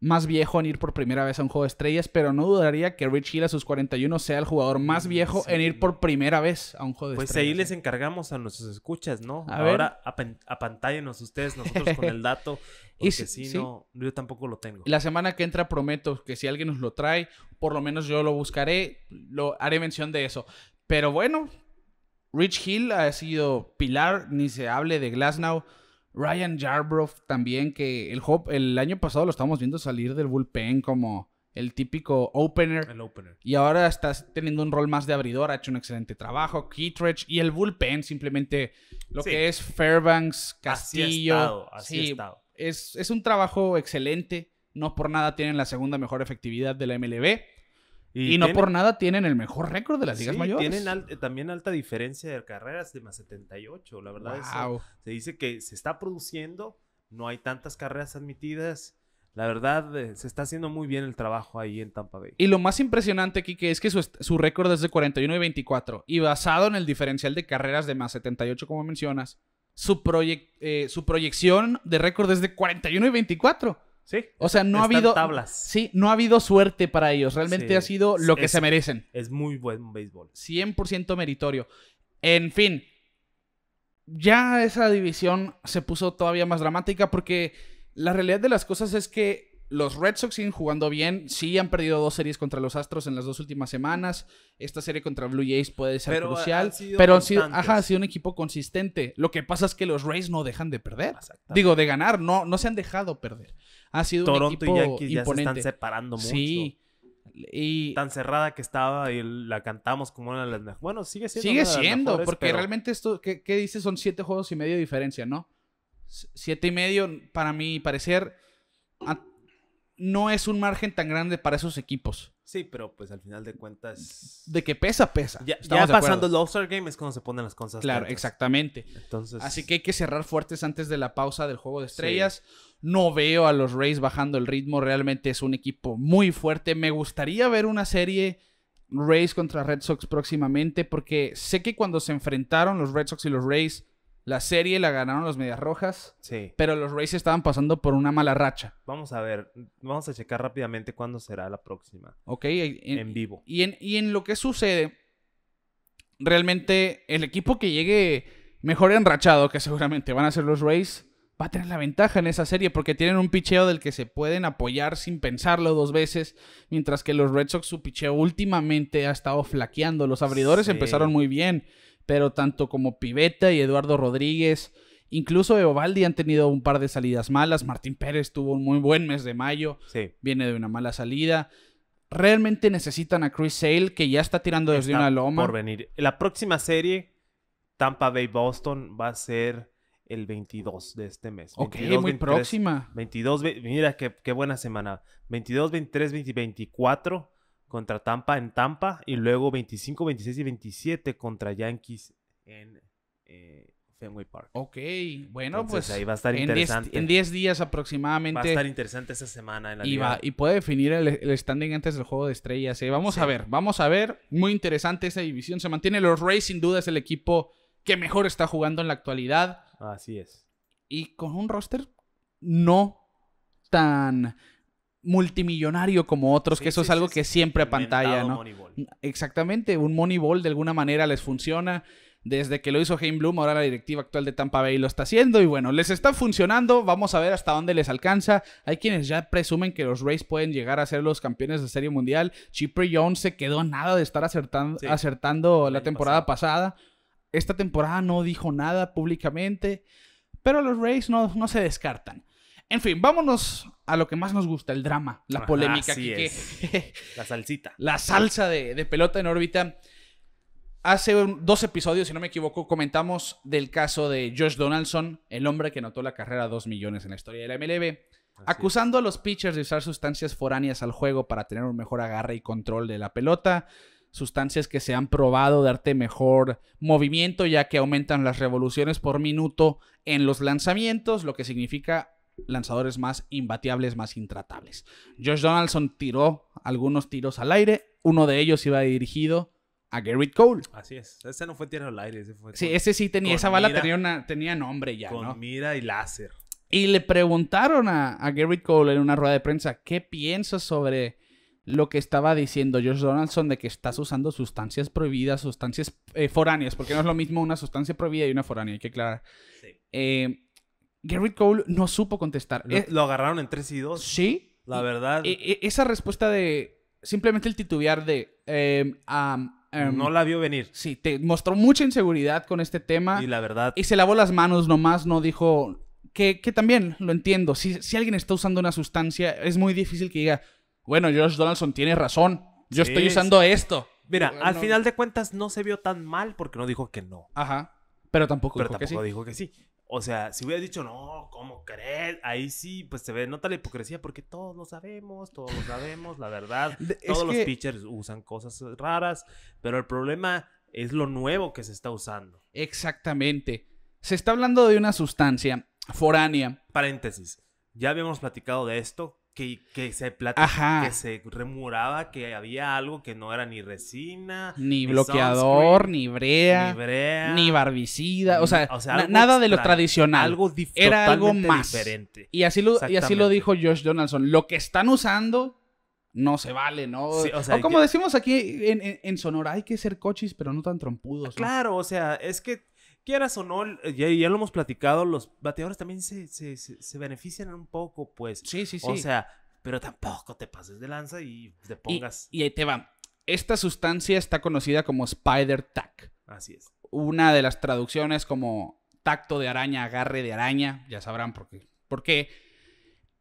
más viejo en ir por primera vez a un juego de estrellas, pero no dudaría que Rich Hill a sus 41 sea el jugador más mm, viejo en ir por primera vez a un juego de pues estrellas. Pues ahí les ¿eh? encargamos a nuestros escuchas, ¿no? A Ahora apantálenos ustedes, nosotros con el dato, porque y si, no, yo tampoco lo tengo. La semana que entra prometo que si alguien nos lo trae, por lo menos yo lo buscaré, lo haré mención de eso. Pero bueno, Rich Hill ha sido pilar, ni se hable de Glasnow. Ryan Yarbrough también, que el, el año pasado lo estábamos viendo salir del bullpen como el típico opener. Y ahora está teniendo un rol más de abridor, ha hecho un excelente trabajo. Kittredge y el bullpen, simplemente lo que es Fairbanks, Castillo. Así Es, es un trabajo excelente. No por nada tienen la segunda mejor efectividad de la MLB. Y, no por nada tienen el mejor récord de las ligas sí, mayores. Tienen también alta diferencia de carreras de más 78. La verdad es se dice que se está produciendo, no hay tantas carreras admitidas. La verdad, eh, se está haciendo muy bien el trabajo ahí en Tampa Bay. Y lo más impresionante, Kike, es que su, récord es de 41 y 24. Y basado en el diferencial de carreras de más 78, como mencionas, su, eh, su proyección de récord es de 41 y 24. Sí. O sea, no ha habido. Tablas. Sí, no ha habido suerte para ellos. Realmente ha sido lo que se merecen. Es muy buen béisbol. 100% meritorio. En fin. Ya esa división se puso todavía más dramática porque la realidad de las cosas es que los Red Sox siguen jugando bien. Sí, han perdido dos series contra los Astros en las dos últimas semanas. Esta serie contra Blue Jays puede ser crucial. pero ha sido un equipo consistente. Lo que pasa es que los Rays no dejan de perder. Digo, de ganar. No, no se han dejado perder ha sido Toronto y Yankees ya se están separando mucho. Sí. Y... Tan cerrada que estaba y la cantamos como una de las mejores. Bueno, sigue siendo. Sigue siendo, porque realmente esto, ¿qué, ¿qué dices? Son siete juegos y medio de diferencia, ¿no? Siete y medio, para mi parecer, no es un margen tan grande para esos equipos. Sí, pero pues al final de cuentas. De que pesa, pesa. Ya, pasando el All-Star Game es cuando se ponen las cosas. Claro, exactamente. Entonces. Así que hay que cerrar fuertes antes de la pausa del juego de estrellas. No veo a los Rays bajando el ritmo. Realmente es un equipo muy fuerte. Me gustaría ver una serie Rays contra Red Sox próximamente porque sé que cuando se enfrentaron los Red Sox y los Rays, la serie la ganaron los Medias Rojas. Sí. Pero los Rays estaban pasando por una mala racha. Vamos a ver, vamos a checar rápidamente cuándo será la próxima. Ok. En, vivo. Y en, y en lo que sucede, realmente el equipo que llegue mejor enrachado, que seguramente van a ser los Rays, va a tener la ventaja en esa serie porque tienen un picheo del que se pueden apoyar sin pensarlo dos veces, mientras que los Red Sox su picheo últimamente ha estado flaqueando. Los abridores empezaron muy bien, pero tanto como Pivetta y Eduardo Rodríguez, incluso Eovaldi han tenido un par de salidas malas. Martín Pérez tuvo un muy buen mes de mayo, viene de una mala salida. Realmente necesitan a Chris Sale, que ya está tirando desde una loma. Por venir. La próxima serie, Tampa Bay-Boston, va a ser el 22 de este mes. Ok, muy próxima. 22, mira qué, qué, buena semana. 22, 23, 24 contra Tampa en Tampa y luego 25, 26 y 27 contra Yankees en eh, Fenway Park. Ok, bueno, pues ahí va a estar interesante. En 10 días aproximadamente. Va a estar interesante esa semana en la y, liga. y puede definir el, standing antes del juego de estrellas. ¿eh? Vamos a ver, vamos a ver. Muy interesante esa división. Se mantiene los Rays, sin duda es el equipo que mejor está jugando en la actualidad Así es. Y con un roster no tan multimillonario como otros, que eso es algo que siempre pantalla, ¿no? Exactamente, un Moneyball de alguna manera les funciona. Desde que lo hizo Game Bloom, ahora la directiva actual de Tampa Bay lo está haciendo y bueno, les está funcionando. Vamos a ver hasta dónde les alcanza. Hay quienes ya presumen que los Rays pueden llegar a ser los campeones de Serie Mundial. Chipre Jones se quedó nada de estar acertando, la temporada pasada esta temporada no dijo nada públicamente, pero los Rays no, no se descartan. En fin, vámonos a lo que más nos gusta, el drama, la polémica. la salsita. La salsa de, pelota en órbita. Hace dos episodios, si no me equivoco, comentamos del caso de Josh Donaldson, el hombre que anotó la carrera a dos millones en la historia de la MLB, acusando a los pitchers de usar sustancias foráneas al juego para tener un mejor agarre y control de la pelota sustancias que se han probado darte mejor movimiento, ya que aumentan las revoluciones por minuto en los lanzamientos, lo que significa lanzadores más imbateables, más intratables. Josh Donaldson tiró algunos tiros al aire, uno de ellos iba dirigido a Garrett Cole. Así es. Ese no fue tiro al aire, ese fue. sí, ese sí tenía, esa bala tenía, tenía nombre ya. Con mira y láser. Y le preguntaron a, a Garrett Cole en una rueda de prensa, ¿qué piensas sobre lo que estaba diciendo George Donaldson de que estás usando sustancias prohibidas, sustancias eh, foráneas, porque no es lo mismo una sustancia prohibida y una foránea, hay que aclarar. Sí. Eh, Cole no supo contestar. Lo, eh, agarraron en tres y 2. Sí. La verdad. esa respuesta de simplemente el titubear de... Em, em, no la vio venir. Sí, te mostró mucha inseguridad con este tema. Y la verdad. Y se lavó las manos nomás, no dijo... Que, también lo entiendo. si alguien está usando una sustancia, es muy difícil que diga, bueno, Josh Donaldson tiene razón. Yo estoy usando esto. Mira, al final de cuentas no se vio tan mal porque no dijo que no. Ajá. Pero tampoco, pero dijo, que sí. O sea, si hubiera dicho, no, ¿cómo crees? Ahí sí, pues se ve, nota la hipocresía porque todos lo sabemos, todos lo sabemos, la verdad. todos los pitchers usan cosas raras, pero el problema es lo nuevo que se está usando. Exactamente. Se está hablando de una sustancia foránea. Paréntesis. Ya habíamos platicado de esto que, se platicaba, que se remuraba que había algo que no era ni resina, ni, bloqueador, ni brea, ni barbicida, o sea, nada de lo tradicional. Algo era algo más diferente. Y así, lo, y así lo dijo Josh Donaldson, lo que están usando no se vale, ¿no? o, como decimos aquí en, Sonora, hay que ser coches, pero no tan trompudos. Claro, o sea, es que quieras o no, ya, lo hemos platicado, los bateadores también se, benefician un poco, pues. Sí, sí, sí. O sea, pero tampoco te pases de lanza y te pongas. Y, ahí te va. Esta sustancia está conocida como Spider Tack. Así es. Una de las traducciones como tacto de araña, agarre de araña, ya sabrán por qué. ¿Por qué?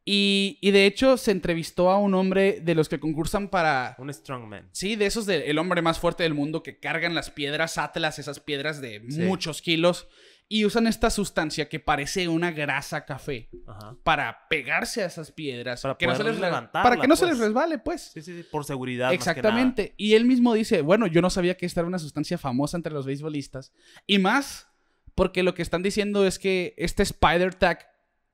Y, de hecho se entrevistó a un hombre de los que concursan para... Un strongman. Sí, de esos del hombre más fuerte del mundo que cargan las piedras Atlas, esas piedras de muchos kilos, y usan esta sustancia que parece una grasa café para pegarse a esas piedras. Para que no se les Para que no se les pues. resbale, pues. Sí, sí, por seguridad. Exactamente. Y él mismo dice, bueno, yo no sabía que esta era una sustancia famosa entre los beisbolistas. Y más porque lo que están diciendo es que este Spider Tag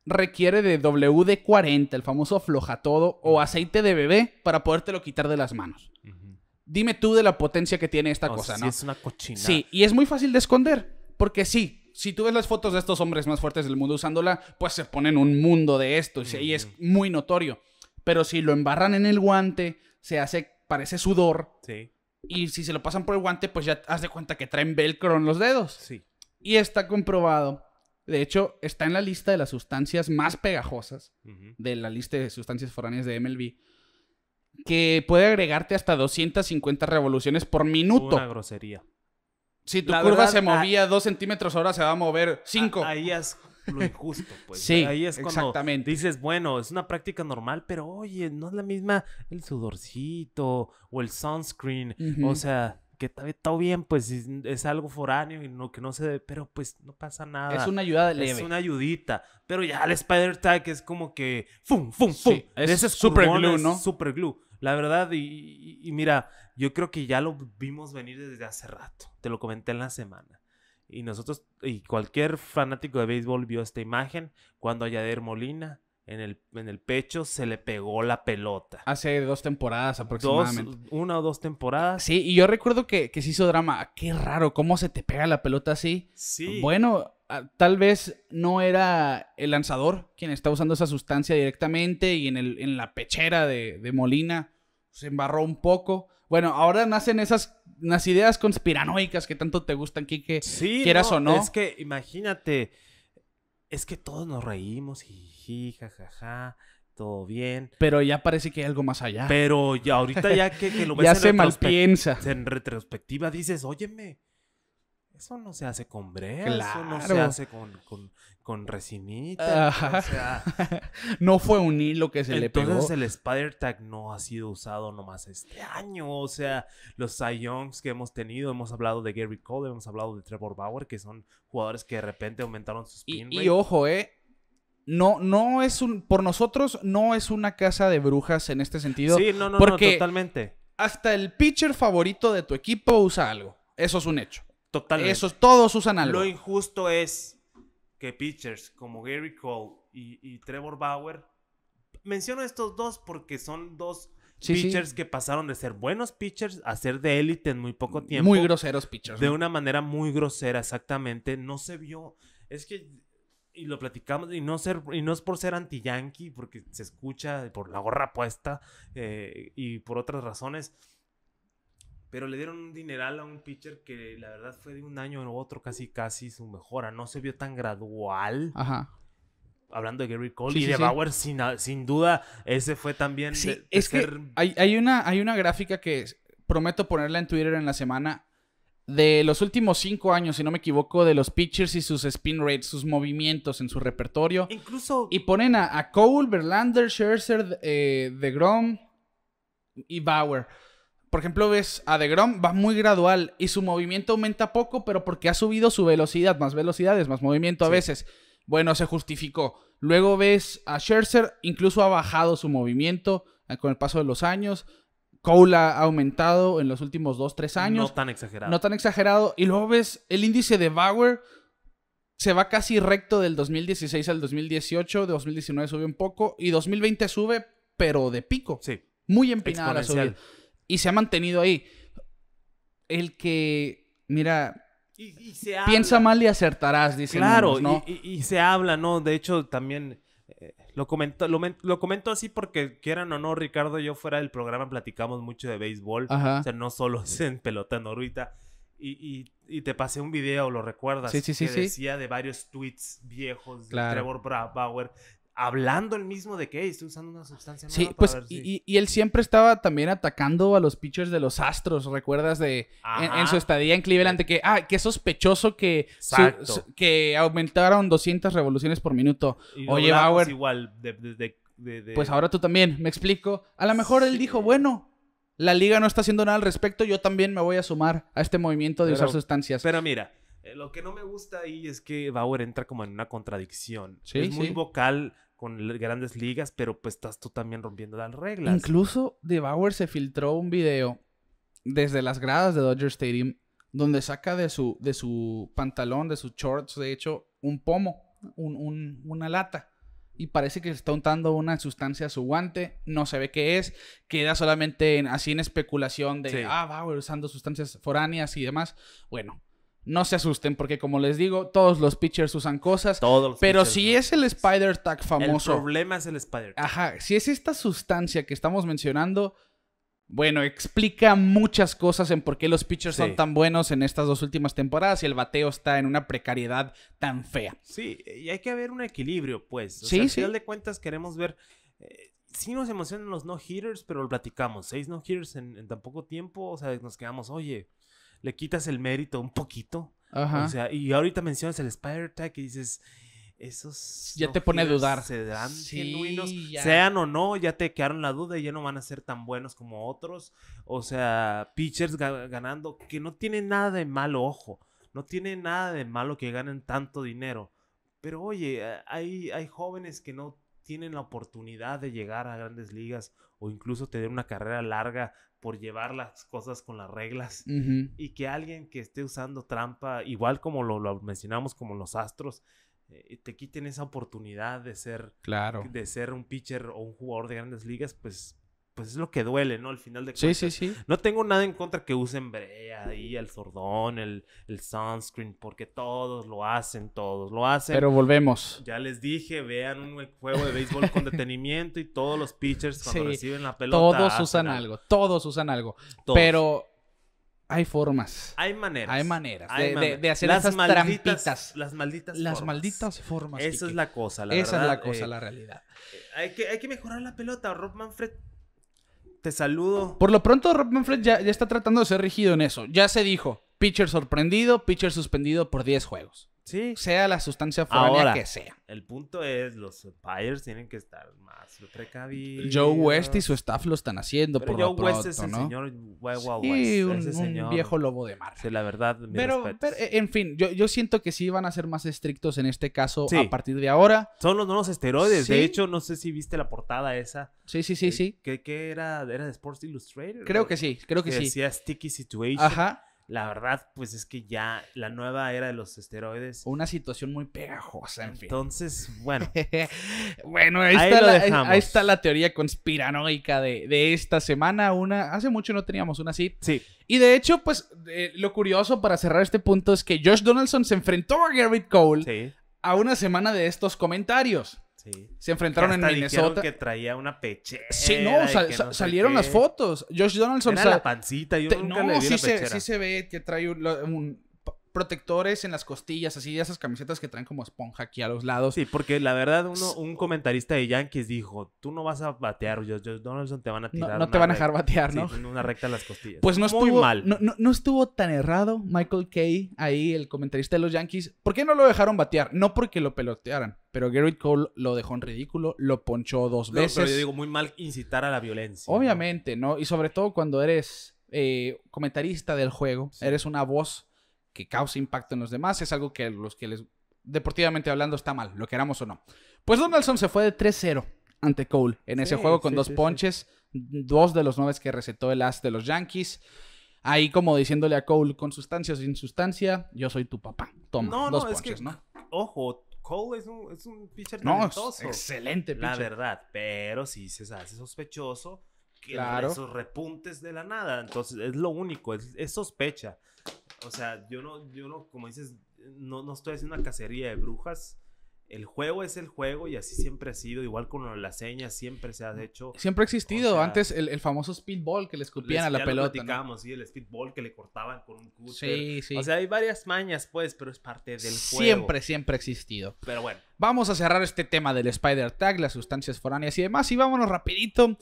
requiere de WD-40, el famoso floja todo, o aceite de bebé para podértelo quitar de las manos. Dime tú de la potencia que tiene esta cosa, ¿no? Es una cochina. Sí, y es muy fácil de esconder, porque sí, si tú ves las fotos de estos hombres más fuertes del mundo usándola, pues se ponen un mundo de esto y, y es muy notorio. Pero si lo embarran en el guante, se hace, parece sudor. Sí. Y si se lo pasan por el guante, pues ya haz de cuenta que traen velcro en los dedos. Sí. Y está comprobado de hecho, está en la lista de las sustancias más pegajosas de la lista de sustancias foráneas de MLB, que puede agregarte hasta 250 revoluciones por minuto. Una grosería. Si tu curva se movía dos centímetros, ahora se va a mover cinco. Ahí es lo injusto, pues. Sí, ahí es exactamente. dices, bueno, es una práctica normal, pero oye, no es la misma el sudorcito o el sunscreen. O sea, que todo bien, pues es algo foráneo y no, que no se debe, pero pues no pasa nada. Es una ayuda leve. Es una ayudita. Pero ya el Spider Tag es como que ¡fum, fum, fum! Sí, es, super glue, ¿no? Es super glue. La verdad, y, mira, yo creo que ya lo vimos venir desde hace rato. Te lo comenté en la semana. Y nosotros, y cualquier fanático de béisbol vio esta imagen cuando allá de Molina en el, pecho se le pegó la pelota. Hace dos temporadas aproximadamente. una o dos temporadas. Sí, y yo recuerdo que, se hizo drama. Ah, qué raro, ¿cómo se te pega la pelota así? Sí. Bueno, ah, tal vez no era el lanzador quien estaba usando esa sustancia directamente y en, el, en la pechera de, Molina se embarró un poco. Bueno, ahora nacen esas ideas conspiranoicas que tanto te gustan, Kike. Sí, quieras o no. Es que imagínate, es que todos nos reímos y jajaja, todo bien. Pero ya parece que hay algo más allá. Pero ya ahorita ya que, lo ves ya en se piensa En retrospectiva dices, óyeme, eso no se hace con brea, eso no se hace con, con, O sea, no fue un hilo que se le pegó. Entonces el Spider Tag no ha sido usado nomás este año. O sea, los Cy Youngs que hemos tenido, hemos hablado de Gary Cole, hemos hablado de Trevor Bauer, que son jugadores que de repente aumentaron sus pin y, y ojo, eh, no, no es un. Por nosotros, no es una casa de brujas en este sentido. Sí, no, no, porque no, totalmente. Hasta el pitcher favorito de tu equipo usa algo. Eso es un hecho. Totalmente. Eso, todos usan algo. Lo injusto es que pitchers como Gary Cole y, Trevor Bauer. Menciono estos dos porque son dos pitchers que pasaron de ser buenos pitchers a ser de élite en muy poco tiempo. Muy groseros pitchers. De una manera muy grosera, exactamente. No se vio. Es que y lo platicamos, y no, ser, y no es por ser anti-yankee, porque se escucha por la gorra puesta eh, y por otras razones, pero le dieron un dineral a un pitcher que la verdad fue de un año u otro casi casi su mejora, no se vio tan gradual. Ajá. Hablando de Gary Cole y de Bauer, sin, ah, sin, duda, ese fue también. Sí, es que hay, hay, una, hay una gráfica que prometo ponerla en Twitter en la semana de los últimos cinco años, si no me equivoco, de los pitchers y sus spin rates, sus movimientos en su repertorio. Incluso. Y ponen a, Cole, Verlander, Scherzer, eh, DeGrom y Bauer. Por ejemplo, ves a grom va muy gradual y su movimiento aumenta poco, pero porque ha subido su velocidad, más velocidades, más movimiento a veces. Bueno, se justificó. Luego ves a Scherzer, incluso ha bajado su movimiento eh, con el paso de los años. Cole ha aumentado en los últimos dos tres años. No tan exagerado. No tan exagerado. Y luego ves el índice de Bauer se va casi recto del 2016 al 2018, de 2019 sube un poco y 2020 sube, pero de pico. Sí. Muy empinada la subida. Y se ha mantenido ahí. El que, mira, piensa mal y acertarás, dice Claro, ¿no? y, se habla, ¿no? De hecho, también lo comento, lo, comento así porque quieran o no, Ricardo yo fuera del programa platicamos mucho de béisbol. O sea, no solo en pelota en Y, te pasé un video, ¿lo recuerdas? Sí, sí, sí. Que decía de varios tweets viejos de Trevor Bauer hablando el mismo de que ¿Está estoy usando una sustancia Sí, pues y, él siempre estaba también atacando a los pitchers de los Astros, ¿recuerdas? de en, su estadía en Cleveland, de que, ah, qué sospechoso que, que aumentaron 200 revoluciones por minuto. Oye, Bauer. Igual, de, Pues ahora tú también, me explico. A lo mejor él dijo, bueno. La liga no está haciendo nada al respecto, yo también me voy a sumar a este movimiento de usar sustancias. Pero mira, eh, lo que no me gusta ahí es que Bauer entra como en una contradicción. Sí, es muy vocal con grandes ligas, pero pues estás tú también rompiendo las reglas. Incluso de Bauer se filtró un video desde las gradas de Dodger Stadium donde saca de su, de su pantalón, de su shorts, de hecho, un pomo, un, un, una lata. Y parece que se está untando una sustancia a su guante, no se ve qué es, queda solamente así en especulación de, ah, Bauer usando sustancias foráneas y demás. Bueno, no se asusten, porque como les digo, todos los pitchers usan cosas. Todos pero si es el Spider Tag famoso. El problema es el Spider Tag. Ajá, si es esta sustancia que estamos mencionando, bueno, explica muchas cosas en por qué los pitchers son tan buenos en estas dos últimas temporadas y el bateo está en una precariedad tan fea. Sí, y hay que haber un equilibrio, pues. O sí, sí. Al final de cuentas queremos ver. Eh, sí nos emocionan los no-hitters, pero lo platicamos. Seis no-hitters en, en tan poco tiempo, o sea, nos quedamos, oye le quitas el mérito un poquito. O sea, y ahorita mencionas el Spider Tag y dices, esos... Ya te pone a dudar. sean o no, ya te quedaron la duda y ya no van a ser tan buenos como otros. O sea, pitchers ganando, que no tienen nada de malo, ojo, no tiene nada de malo que ganen tanto dinero. Pero oye, hay, hay jóvenes que no tienen la oportunidad de llegar a grandes ligas o incluso tener una carrera larga por llevar las cosas con las reglas y que alguien que esté usando trampa, igual como lo, mencionamos como los astros, eh, te quiten esa oportunidad de ser, de ser un pitcher o un jugador de grandes ligas, pues pues es lo que duele, ¿no? Al final de cuentas. Sí, sí, sí. No tengo nada en contra que usen brea ahí, el sordón, el, sunscreen, porque todos lo hacen, todos lo hacen. Pero volvemos. Ya les dije, vean un juego de béisbol con detenimiento y todos los pitchers cuando reciben la pelota. Todos usan algo, todos usan algo. Pero hay formas. Hay maneras. Hay maneras. de, hacer esas malditas, trampitas. Las malditas Las malditas formas. Esa es la cosa, la Esa es la cosa, eh, la realidad. Eh, hay que, hay que mejorar la pelota. Rob Manfred te saludo. Por lo pronto, Rob Manfred ya, ya está tratando de ser rígido en eso. Ya se dijo, pitcher sorprendido, pitcher suspendido por 10 juegos. Sea la sustancia foránea que sea. El punto es, los buyers tienen que estar más precavidos. Joe West y su staff lo están haciendo Pero Joe West es el señor West. Un, un viejo lobo de mar. la verdad, pero, pero, eh, en fin, yo, siento que sí van a ser más estrictos en este caso a partir de ahora. Son los nuevos esteroides. De hecho, no sé si viste la portada esa. Sí, sí, sí, eh, sí. ¿Qué, era? ¿Era de Sports Illustrated? Creo que sí, creo que, que sí. Decía Sticky Situation. Ajá la verdad, pues es que ya la nueva era de los esteroides. Una situación muy pegajosa, en fin. Entonces, bueno. bueno, ahí, está la, teoría conspiranoica de, esta semana. Una, hace mucho no teníamos una así. Sí. Y de hecho, pues, eh, lo curioso para cerrar este punto es que Josh Donaldson se enfrentó a Garrett Cole a una semana de estos comentarios. Sí. Se enfrentaron en Minnesota. que traía una pechera. Sí, no, salieron las fotos. Josh Donaldson. Era sal... la pancita. Yo nunca no, le vi sí, se, sí se ve que trae un, un protectores en las costillas, así de esas camisetas que traen como esponja aquí a los lados. Sí, porque la verdad, uno, un comentarista de Yankees dijo: Tú no vas a batear, yo, Donaldson te van a tirar. No, te van a dejar batear, ¿no? en una recta a las costillas. Pues no Muy mal. No, no, estuvo tan errado Michael Kay, ahí el comentarista de los Yankees. ¿Por qué no lo dejaron batear? No porque lo pelotearan. Pero Garrett Cole lo dejó en ridículo, lo ponchó dos veces. pero yo digo, muy mal incitar a la violencia. Obviamente, ¿no? Y sobre todo cuando eres eh, comentarista del juego, eres una voz que causa impacto en los demás es algo que los que les, deportivamente hablando, está mal, lo queramos o no. Pues Donaldson se fue de 3-0 ante Cole en ese juego con dos ponches, dos de los nueve que recetó el as de los Yankees. Ahí como diciéndole a Cole, con sustancia o sin sustancia, yo soy tu papá. Toma, dos no, ponches, es que, ¿no? Ojo, Cole es un, es un pitcher excelente pitcher. La verdad, pero si se hace sospechoso que claro. esos repuntes de la nada. Entonces, es lo único, es sospecha. O sea, yo no, yo no, como dices, no, estoy haciendo una cacería de brujas. El juego es el juego y así siempre ha sido. Igual con las señas, siempre se ha hecho. Siempre ha existido. Antes el, famoso speedball que le escupían a la pelota. Lo sí, el speedball que le cortaban con un cúter. Sí, sí. O sea, hay varias mañas, pues, pero es parte del juego. Siempre, siempre ha existido. Pero bueno. Vamos a cerrar este tema del Spider Tag, las sustancias foráneas y demás. Y vámonos rapidito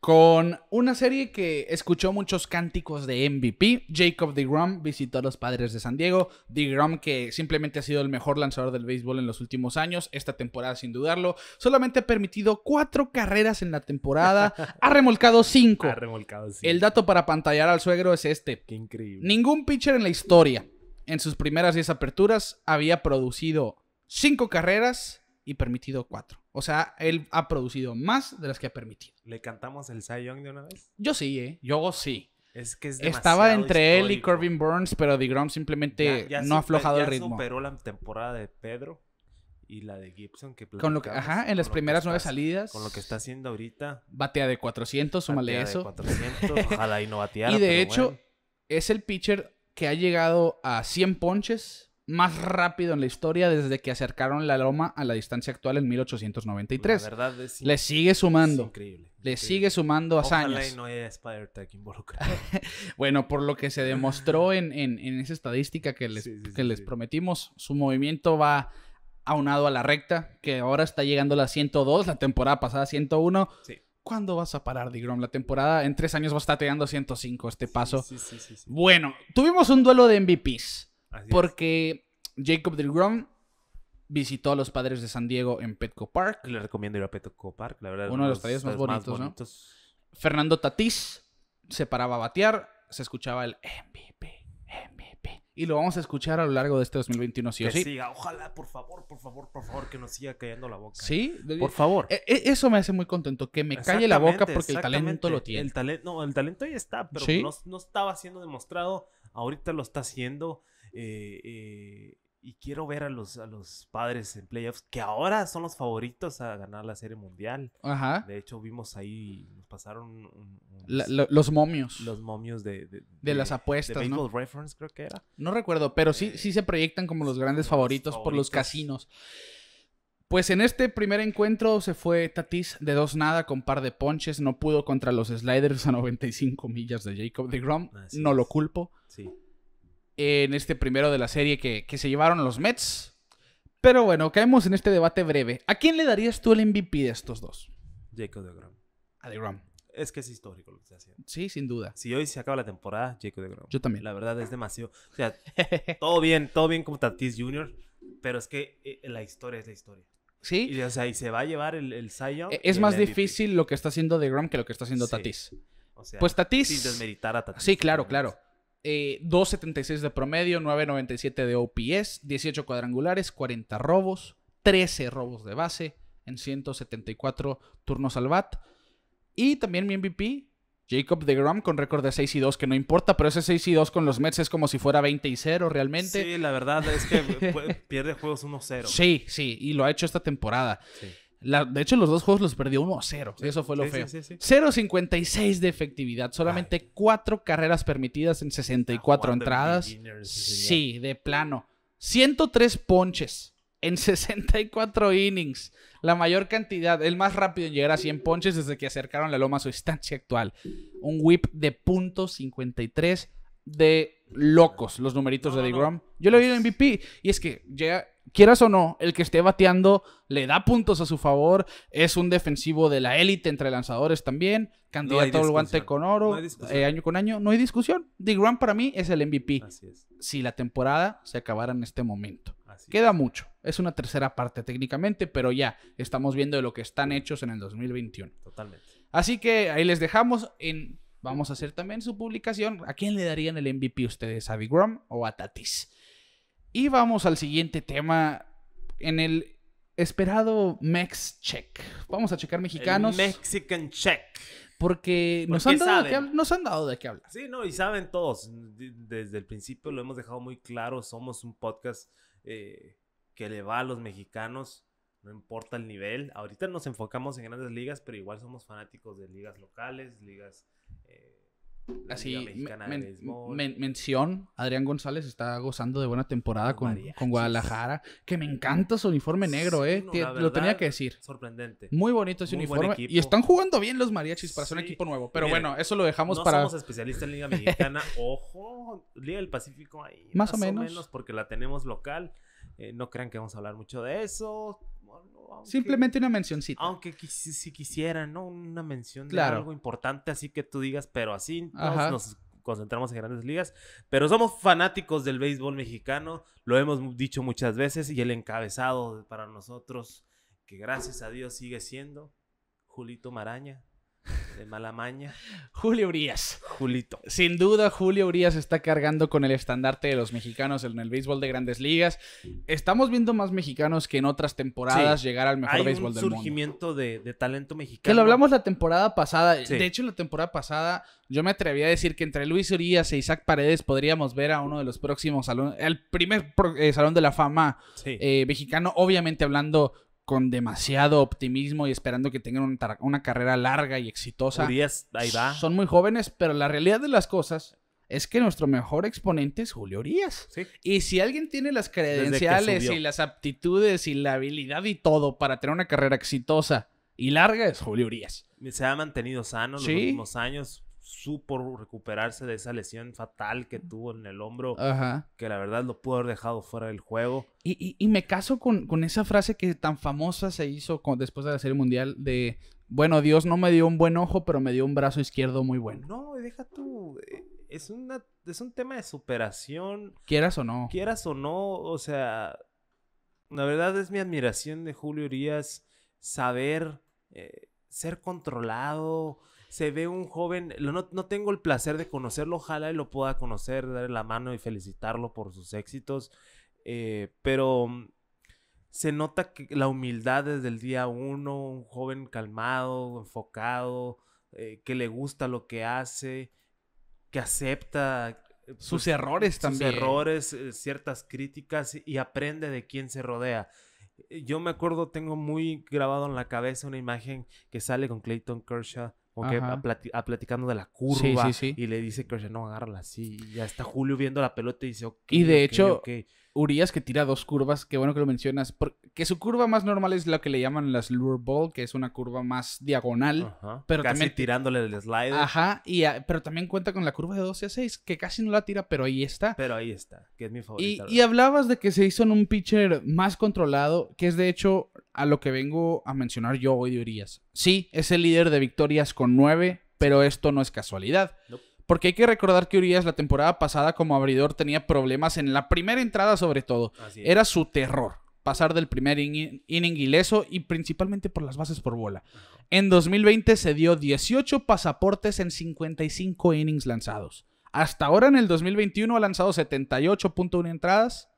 con una serie que escuchó muchos cánticos de MVP. Jacob DeGrom visitó a los padres de San Diego. DeGrom, que simplemente ha sido el mejor lanzador del béisbol en los últimos años, esta temporada sin dudarlo, solamente ha permitido cuatro carreras en la temporada, ha remolcado cinco. Ha remolcado cinco. El dato para pantallar al suegro es este: Qué increíble. Ningún pitcher en la historia, en sus primeras 10 aperturas, había producido cinco carreras y permitido cuatro. O sea, él ha producido más de las que ha permitido. ¿Le cantamos el Cy Young de una vez? Yo sí, ¿eh? Yo sí. Es que es Estaba entre él y Corbin Burns, pero DeGrom simplemente no ha aflojado el ritmo. superó la temporada de Pedro y la de Gibson con lo que, ajá, en las primeras nueve salidas. Con lo que está haciendo ahorita. Batea de 400, súmale batea eso. De 400, ojalá y no bateara. Y de hecho, es el pitcher que ha llegado a 100 ponches más rápido en la historia desde que acercaron la loma a la distancia actual en 1893. La verdad es Le sigue sumando. Le sigue sumando a Ojalá bueno, por lo que se demostró en, esa estadística que les, les prometimos, su movimiento va aunado a la recta, que ahora está llegando a la 102, la temporada pasada 101. ¿Cuándo vas a parar, Digrom? La temporada en tres años va a estar llegando a 105 este paso. Bueno, tuvimos un duelo de MVPs porque Jacob DeGrom visitó a los padres de San Diego en Petco Park. Le recomiendo ir a Petco Park, la verdad. Uno, de los estadios más, bonitos, ¿no? Fernando Tatís se paraba a batear, se escuchaba el MVP, MVP. Y lo vamos a escuchar a lo largo de este 2021, sí o sí. Siga. Ojalá, por favor, por favor, por favor, que nos siga cayendo la boca. Sí, por favor. E, e, eso me hace muy contento, que me calle la boca porque el talento lo tiene. El talento, no, el talento ahí está, pero no estaba siendo demostrado. Ahorita lo está haciendo eh, eh, y quiero ver a los, a los padres en playoffs, que ahora son los favoritos a ganar la Serie Mundial. Ajá. De hecho, vimos ahí, nos pasaron los momios. Los momios de... De, las apuestas, ¿no? creo que era. No recuerdo, pero sí, eh, sí se proyectan como los grandes favoritos, por los casinos. Pues en este primer encuentro se fue Tatis de dos nada con par de ponches. No pudo contra los Sliders a 95 millas de Jacob de Grom. no lo culpo. Sí en este primero de la serie que, se llevaron los Mets. Pero bueno, caemos en este debate breve. ¿A quién le darías tú el MVP de estos dos? Jacob DeGrom. A DeGrom. Es que es histórico lo que se haciendo. Sí, sin duda. Si hoy se acaba la temporada, Jacob DeGrom. Yo también. La verdad es demasiado. O sea, todo bien, todo bien como Tatis Jr., pero es que eh, la historia es la historia. Sí. Y, o sea, y se va a llevar el, el e, Es más difícil lo que está haciendo DeGrom que lo que está haciendo Tatis. pues Tatis. Sin a Tatis. Sí, claro, claro. 2.76 eh, de promedio, 9.97 de OPS, 18 cuadrangulares, 40 robos, 13 robos de base en 174 turnos al bat. Y también mi MVP, Jacob de Graham, con récord de 6 y 2, que no importa, pero ese 6 y 2 con los Mets es como si fuera 20 y 0 realmente. Sí, la verdad es que pierde juegos 1-0. Sí, sí, y lo ha hecho esta temporada. Sí de hecho, los dos juegos los perdió 1 a 0. Eso fue lo feo. 0.56 de efectividad. Solamente cuatro 4 carreras permitidas en 64 ah, entradas. sí, de plano. 103 ponches en 64 innings. La mayor cantidad, el más rápido en llegar a 100 ponches desde que acercaron la loma a su estancia actual. Un whip de .53 de locos los numeritos de DeGrom. Yo lo he oído pues MVP y es que llega quieras o no, el que esté bateando le da puntos a su favor. Es un defensivo de la élite entre lanzadores también. Candidato al guante con oro. Eh, año con año. No hay discusión. DeGrom para mí es el MVP. Si la temporada se acabara en este momento. Queda mucho. Es una tercera parte técnicamente, pero ya estamos viendo de lo que están hechos en el 2021. Totalmente. Así que ahí les dejamos en... Vamos a hacer también su publicación. ¿A quién le darían el MVP ustedes? ¿A DeGrom o a Tatis? Y vamos al siguiente tema en el esperado Mex Check. Vamos a checar mexicanos. Mexican Check. Porque, nos, han dado de qué, nos han dado de qué hablar. Sí, no, y saben todos. Desde el principio lo hemos dejado muy claro. Somos un podcast eh, que le va a los mexicanos. No importa el nivel. Ahorita nos enfocamos en grandes ligas, pero igual somos fanáticos de ligas locales, ligas eh, así mención Adrián González está gozando de buena temporada con, con, Guadalajara que me encanta su uniforme negro eh lo tenía que decir sorprendente muy bonito ese uniforme y están jugando bien los mariachis para ser un equipo nuevo pero bueno eso lo dejamos no para somos especialistas en Liga Mexicana ojo Liga del Pacífico ahí más, o, menos. o menos porque la tenemos local eh, no crean que vamos a hablar mucho de eso Simplemente una mencióncita Aunque si quisieran, ¿no? Una mención de algo importante, así que tú digas, pero así nos concentramos en grandes ligas. Pero somos fanáticos del béisbol mexicano, lo hemos dicho muchas veces y el encabezado para nosotros, que gracias a Dios sigue siendo Julito Maraña, de mala maña. Julio Urias. Julito. Sin duda, Julio Urias está cargando con el estandarte de los mexicanos en el béisbol de grandes ligas. Estamos viendo más mexicanos que en otras temporadas llegar al mejor béisbol del mundo. surgimiento de, talento mexicano. Que lo hablamos la temporada pasada. De hecho, la temporada pasada yo me atreví a decir que entre Luis Urias e Isaac Paredes podríamos ver a uno de los próximos salones, el primer eh, salón de la fama eh, mexicano, obviamente hablando con demasiado optimismo y esperando que tengan una, carrera larga y exitosa. Urias, ahí va. Son muy jóvenes, pero la realidad de las cosas es que nuestro mejor exponente es Julio Urias. Y si alguien tiene las credenciales y las aptitudes y la habilidad y todo para tener una carrera exitosa y larga, es Julio Urias. Se ha mantenido sano los últimos años supo recuperarse de esa lesión fatal que tuvo en el hombro, que la verdad lo pudo haber dejado fuera del juego. Y, me caso con, esa frase que tan famosa se hizo después de la Serie Mundial de, bueno, Dios no me dio un buen ojo, pero me dio un brazo izquierdo muy bueno. No, deja tú, eh, es, una, es un tema de superación. Quieras o no. Quieras o no, o sea, la verdad es mi admiración de Julio Urias, saber eh, ser controlado se ve un joven, no, tengo el placer de conocerlo, ojalá y lo pueda conocer, darle la mano y felicitarlo por sus éxitos, eh, pero mm, se nota que la humildad desde el día uno, un joven calmado, enfocado, eh, que le gusta lo que hace, que acepta eh, sus pues, errores también. errores, ciertas críticas y aprende de quién se rodea. Yo me acuerdo, tengo muy grabado en la cabeza una imagen que sale con Clayton Kershaw como que platicando de la curva. Sí, sí, sí. Y le dice que no, agárrala así. Y ya está Julio viendo la pelota y dice, ok. Y de hecho, Urias que tira dos curvas, qué bueno que lo mencionas, porque su curva más normal es la que le llaman las lure ball, que es una curva más diagonal, pero también tirándole el slider. Ajá, y ah, pero también cuenta con la curva de 12 a 6, que casi no la tira, pero ahí está. Pero ahí está, que es mi favorita. Y, hablabas de que se hizo en un pitcher más controlado, que es de hecho a lo que vengo a mencionar yo hoy de Urias. Sí, es el líder de victorias con 9, pero esto no es casualidad. Porque hay que recordar que Urias la temporada pasada como abridor tenía problemas en la primera entrada sobre todo. Era su terror pasar del primer inning ileso y principalmente por las bases por bola. En 2020 se dio 18 pasaportes en 55 innings lanzados. Hasta ahora en el 2021 ha lanzado 78.1 entradas,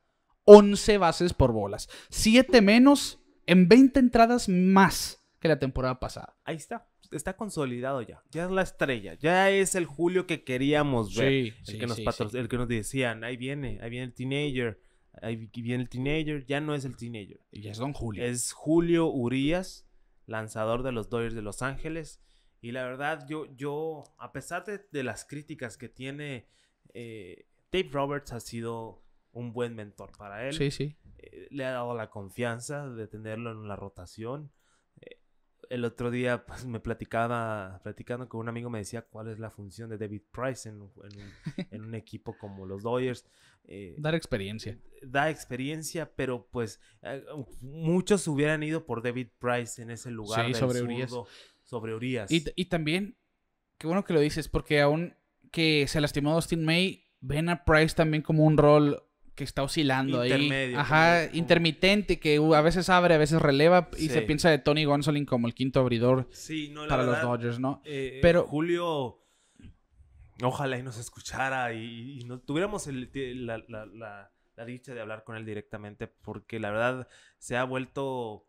11 bases por bolas. 7 menos en 20 entradas más que la temporada pasada. Ahí está está consolidado ya. Ya es la estrella. Ya es el Julio que queríamos ver. el, que nos que nos decían, ahí viene, ahí viene el teenager. Ahí viene el teenager. Ya no es el teenager. Ya es Don Julio. Es Julio Urias, lanzador de los Dodgers de Los Ángeles. Y la verdad, yo, yo a pesar de, las críticas que tiene, eh, Dave Roberts ha sido un buen mentor para él. Sí, sí. Eh, le ha dado la confianza de tenerlo en la rotación el otro día pues, me platicaba, platicando con un amigo, me decía cuál es la función de David Price en, un, equipo como los Dodgers. Eh, Dar experiencia. Eh, da experiencia, pero pues eh, muchos hubieran ido por David Price en ese lugar. Sí, sobre Urias. Y, y, también, qué bueno que lo dices, porque aún que se lastimó Dustin May, ven a Price también como un rol que está oscilando Intermedio, ahí. Ajá, intermitente, que uh, a veces abre, a veces releva. Y se piensa de Tony Gonsolin como el quinto abridor para los Dodgers, ¿no? Eh, eh, Pero. Julio, ojalá y nos escuchara y, no tuviéramos la, dicha de hablar con él directamente, porque la verdad se ha vuelto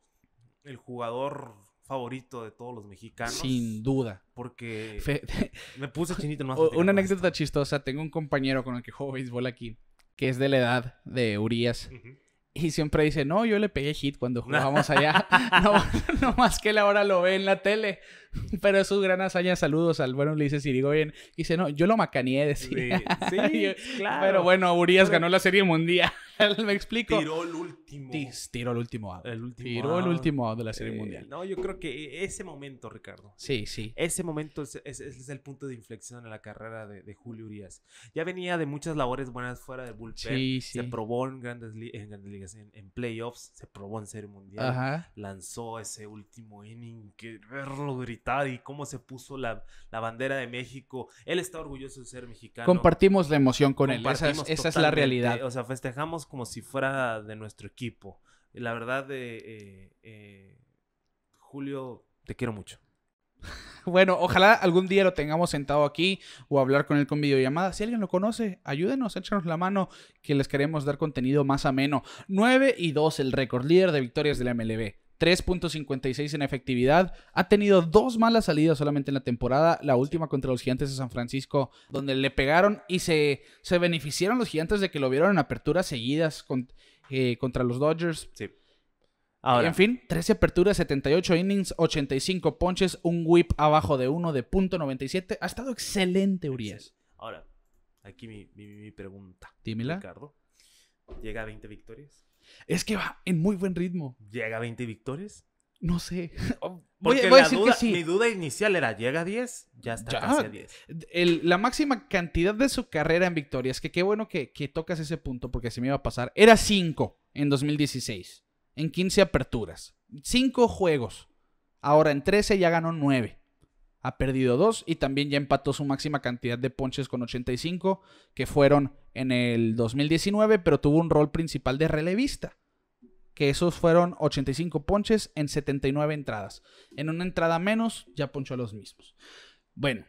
el jugador favorito de todos los mexicanos. Sin duda. Porque me puse chinito hace. Una anécdota chistosa: tengo un compañero con el que juego béisbol aquí que es de la edad de Urias. Y siempre dice, no, yo le pegué hit cuando jugábamos allá. no, más que él ahora lo ve en la tele. Pero es su gran hazaña. Saludos al bueno dice y digo bien. Dice, no, yo lo macaneé, decía. Pero bueno, Urias ganó la Serie Mundial. ¿Me explico? Tiró el último. tiró el último último tiró el último de la Serie eh, Mundial. No, yo creo que e, ese momento, Ricardo. Sí, sí. Ese momento es, es, el punto de inflexión en la carrera de, Julio Urias. Ya venía de muchas labores buenas fuera del bullpen. Sí, sí. Se probó en grandes, ligas, en, playoffs, se probó en Serie Mundial. Ajá. Lanzó ese último inning, que verlo gritar y cómo se puso la, la bandera de México. Él está orgulloso de ser mexicano. Compartimos la emoción con él. Esa, es, esa es la realidad. O sea, festejamos como si fuera de nuestro equipo. La verdad, eh, eh Julio, te quiero mucho. Bueno, ojalá algún día lo tengamos sentado aquí o hablar con él con videollamada. Si alguien lo conoce, ayúdenos, échanos la mano, que les queremos dar contenido más ameno. 9 y 2, el récord líder de victorias de la MLB. 3.56 en efectividad. Ha tenido dos malas salidas solamente en la temporada. La última contra los Gigantes de San Francisco, donde le pegaron y se, se beneficiaron los Gigantes de que lo vieron en aperturas seguidas con, eh, contra los Dodgers. Sí. Ahora. En fin, 13 aperturas, 78 innings, 85 ponches, un whip abajo de 1 de .97. Ha estado excelente, Urias. Ahora, aquí mi, mi pregunta. Dímela. Ricardo, ¿llega a 20 victorias? Es que va en muy buen ritmo. ¿Llega a 20 victorias? No sé. Mi duda inicial era, ¿llega a 10? Ya está casi a 10. la máxima cantidad de su carrera en victorias, que qué bueno que, que tocas ese punto porque se me iba a pasar, era 5 en 2016, en 15 aperturas, 5 juegos. Ahora en 13 ya ganó 9 ha perdido dos y también ya empató su máxima cantidad de ponches con 85, que fueron en el 2019, pero tuvo un rol principal de relevista, que esos fueron 85 ponches en 79 entradas. En una entrada menos ya ponchó a los mismos. Bueno,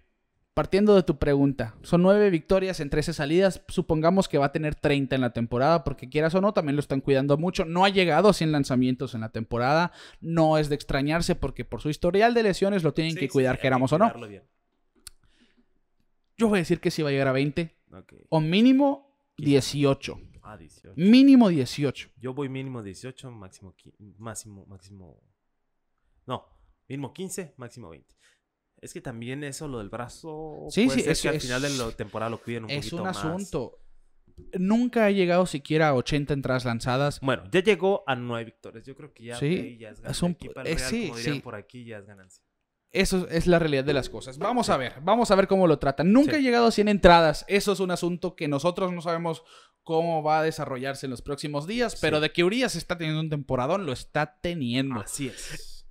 Partiendo de tu pregunta, son nueve victorias en 13 salidas. Supongamos que va a tener 30 en la temporada, porque quieras o no, también lo están cuidando mucho. No ha llegado a 100 lanzamientos en la temporada. No es de extrañarse, porque por su historial de lesiones lo tienen que cuidar, queramos o no. Yo voy a decir que sí va a llegar a 20. O mínimo 18. 18. Ah, mínimo 18. Yo voy mínimo 18, máximo, máximo, máximo. No, mínimo 15, máximo 20. Es que también eso, lo del brazo. Sí, es, que al final de la temporada lo cuiden un es un asunto. Nunca ha llegado siquiera a 80 entradas lanzadas. Bueno, ya llegó a 9 victorias. Yo creo que ya, ya es para por aquí, ya es ganancia. Eso es la realidad de las cosas. Vamos a ver, vamos a ver cómo lo tratan. Nunca ha llegado a 100 entradas. Eso es un asunto que nosotros no sabemos cómo va a desarrollarse en los próximos días, pero de que Urias está teniendo un temporadón, lo está teniendo. Así es.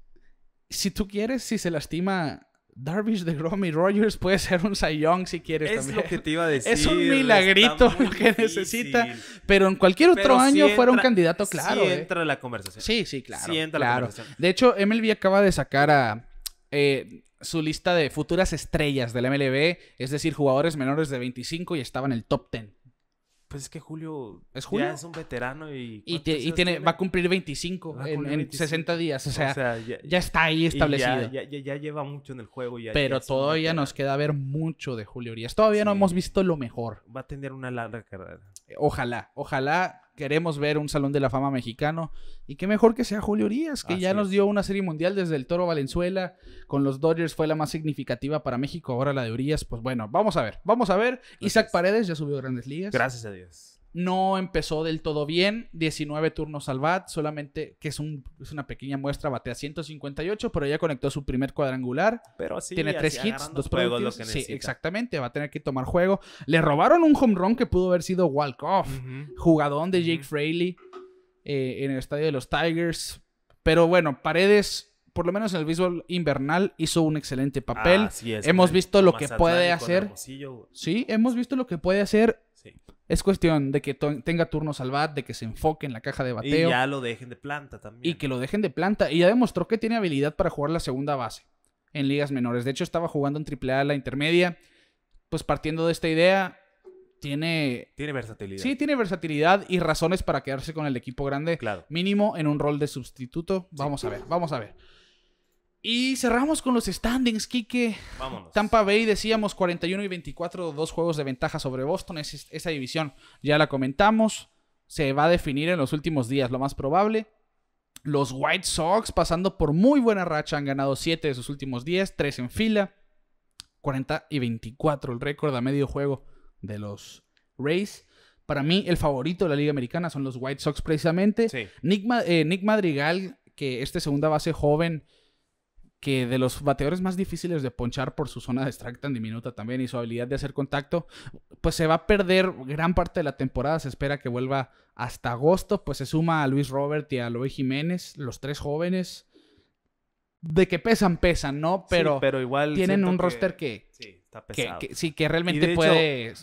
Si tú quieres, si se lastima Darvish, de y Rogers puede ser un Cy Young si quieres es también. Es un milagrito lo que necesita. Pero en cualquier otro año fuera un candidato claro. Sí ¿eh? la conversación. Sí, sí, claro. De hecho, MLB acaba de sacar a... Eh, su lista de futuras estrellas del MLB, es decir, jugadores menores de 25 y estaba en el top 10. Pues es que Julio, ¿Es Julio? es un veterano y... Y, tiene, va a cumplir 25 en, 60 días, o sea, ya, está ahí establecido. Ya, lleva mucho en el juego. Pero todavía nos queda ver mucho de Julio Urias. Todavía no hemos visto lo mejor. Va a tener una larga carrera. Ojalá, ojalá queremos ver un Salón de la Fama mexicano. Y qué mejor que sea Julio Urias, que ya nos dio una serie mundial desde el Toro Valenzuela. Con los Dodgers fue la más significativa para México. Ahora la de Urias, pues bueno, vamos a ver. Vamos a ver. Isaac Paredes ya subió a grandes ligas. Gracias a Dios no empezó del todo bien, 19 turnos al bat, solamente que es, una pequeña muestra, batea 158, pero ya conectó su primer cuadrangular. Pero sí, tiene tres hits, dos juegos Sí, exactamente, va a tener que tomar juego. Le robaron un home run que pudo haber sido walk off, jugadón de Jake Fraley eh, en el estadio de los Tigers. Pero bueno, Paredes por lo menos en el béisbol invernal hizo un excelente papel. hemos visto lo que puede hacer. Sí, hemos visto lo que puede hacer es cuestión de que tenga turnos al bat, de que se enfoque en la caja de bateo. Y ya lo dejen de planta también. Y que lo dejen de planta. Y ya demostró que tiene habilidad para jugar la segunda base en ligas menores. De hecho, estaba jugando en AAA la intermedia. Pues partiendo de esta idea, tiene... Tiene versatilidad. Sí, tiene versatilidad y razones para quedarse con el equipo grande. Claro. Mínimo en un rol de sustituto. Vamos a ver, vamos a ver. Y cerramos con los standings, Kike. Vámonos. Tampa Bay, decíamos 41 y 24, dos juegos de ventaja sobre Boston. esa división ya la comentamos. Se va a definir en los últimos días, lo más probable. Los White Sox, pasando por muy buena racha, han ganado 7 de sus últimos 10, 3 en fila. 40 y 24, el récord a medio juego de los Rays. Para mí, el favorito de la Liga Americana son los White Sox, precisamente. Nick, eh, Nick Madrigal, que este segunda base joven que de los bateadores más difíciles de ponchar por su zona de strike tan diminuta también y su habilidad de hacer contacto, pues se va a perder gran parte de la temporada. Se espera que vuelva hasta agosto, pues se suma a Luis Robert y a Luis Jiménez, los tres jóvenes. De que pesan, pesan, ¿no? Pero, igual tienen un roster que, sí, está pesado. que, sí, que realmente puede...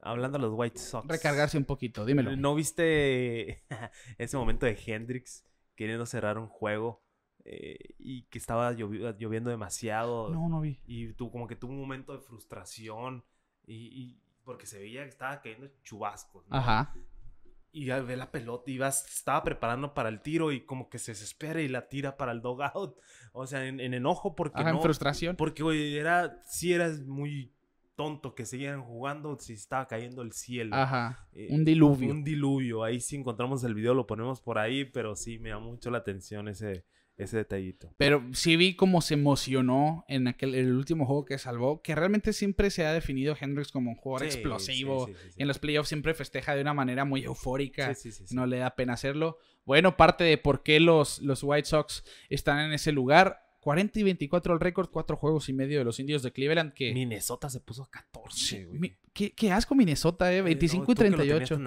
Hablando de los White Sox. Recargarse un poquito, dímelo. ¿No viste ese momento de Hendrix queriendo cerrar un juego? Eh, y que estaba lloviendo demasiado. No, no vi. Y tú, como que tuvo un momento de frustración y, y porque se veía que estaba cayendo chubascos. Ajá. Y ve la pelota y estaba preparando para el tiro y como que se desespera y la tira para el dogout. O sea, en, en enojo porque Ajá, en frustración. Porque, güey, era, sí eras muy tonto que siguieran jugando si estaba cayendo el cielo. Ajá. Eh, un diluvio. Un diluvio. Ahí sí encontramos el video, lo ponemos por ahí, pero sí me da mucho la atención ese, ese detallito. Pero sí vi cómo se emocionó en aquel, el último juego que salvó, que realmente siempre se ha definido Hendrix como un jugador explosivo. en los playoffs siempre festeja de una manera muy eufórica. No le da pena hacerlo. Bueno, parte de por qué los, los White Sox están en ese lugar. 40 y 24 al récord, cuatro juegos y medio de los indios de Cleveland que... Minnesota se puso a 14, güey. Qué, asco Minnesota, eh. 25 y 38.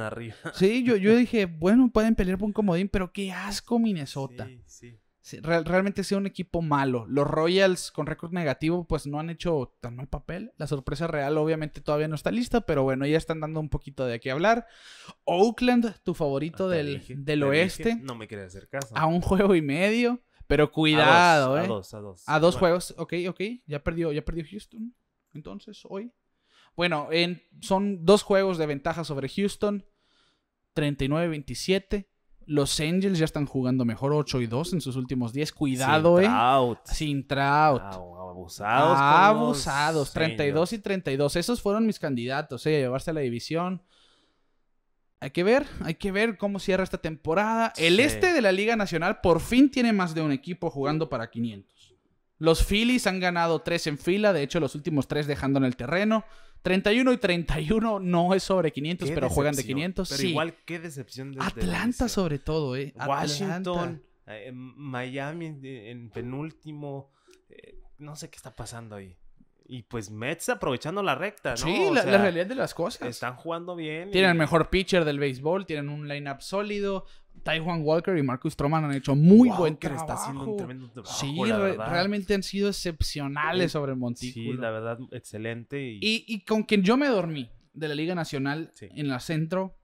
sí, yo, yo dije, bueno, pueden pelear por un comodín, pero qué asco Minnesota. Sí, sí realmente sea un equipo malo. Los Royals con récord negativo pues no han hecho tan mal papel. La sorpresa real obviamente todavía no está lista, pero bueno, ya están dando un poquito de aquí a hablar. Oakland, tu favorito ah, del, del oeste. no me quiere hacer caso. A un juego y medio. Pero cuidado, a ¿eh? dos, eh. A dos, juegos, ok, ok. Ya perdió, ya perdió Houston. Entonces, hoy. Bueno, son dos juegos de ventaja sobre Houston. 39-27. Los Angels ya están jugando mejor 8 y 2 en sus últimos 10. Cuidado, Sin eh. Trout. Sin Trout. Ah, abusados. abusados. 32 y 32. Esos fueron mis candidatos, eh, a llevarse a la división. Hay que ver, hay que ver cómo cierra esta temporada. El este de la Liga Nacional por fin tiene más de un equipo jugando para 500. Los Phillies han ganado tres en fila, de hecho los últimos tres dejando en el terreno. 31 y 31 no es sobre 500, pero juegan de 500. Pero igual, qué decepción. Atlanta sobre todo, ¿eh? Washington, eh, Miami en, penúltimo. Eh, no sé qué está pasando ahí. Y pues Mets aprovechando la recta, ¿no? Sí, la, realidad de las cosas. Están jugando bien. Tienen el mejor pitcher del béisbol, tienen un lineup sólido. Taiwan Walker y Marcus Stroman han hecho muy buen trabajo. Está haciendo un tremendo trabajo sí, realmente han sido excepcionales sobre sobre Montículo. Sí, la verdad, excelente. Y... con quien yo me dormí de la Liga Nacional en la centro.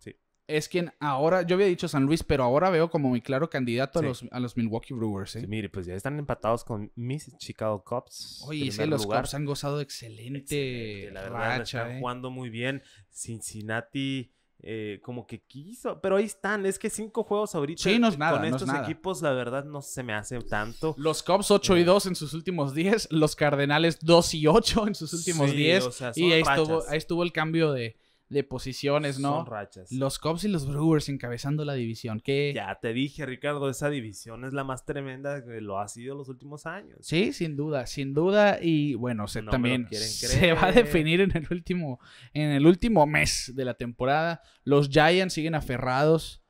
Es quien ahora, yo había dicho San Luis, pero ahora veo como mi claro candidato a, los, a los Milwaukee Brewers. ¿eh? Sí, mire, pues ya están empatados con mis Chicago Cubs. Oye, sí, los Cubs han gozado excelente, La verdad, están ¿eh? jugando muy bien. Cincinnati eh, como que quiso. Pero ahí están, es que cinco juegos ahorita con estos equipos, la verdad, no se me hace tanto. Los Cubs 8 y 2 eh. en sus últimos 10, los Cardenales 2 y 8 en sus últimos 10. y ahí estuvo, ahí estuvo, el cambio de, de posiciones, ¿no? Son rachas. Los Cubs y los Brewers encabezando la división. ¿Qué? Ya te dije, Ricardo, esa división es la más tremenda que lo ha sido los últimos años. Sí, sin duda, sin duda. Y bueno, se, no también se va a definir en el, último, en el último mes de la temporada. Los Giants siguen aferrados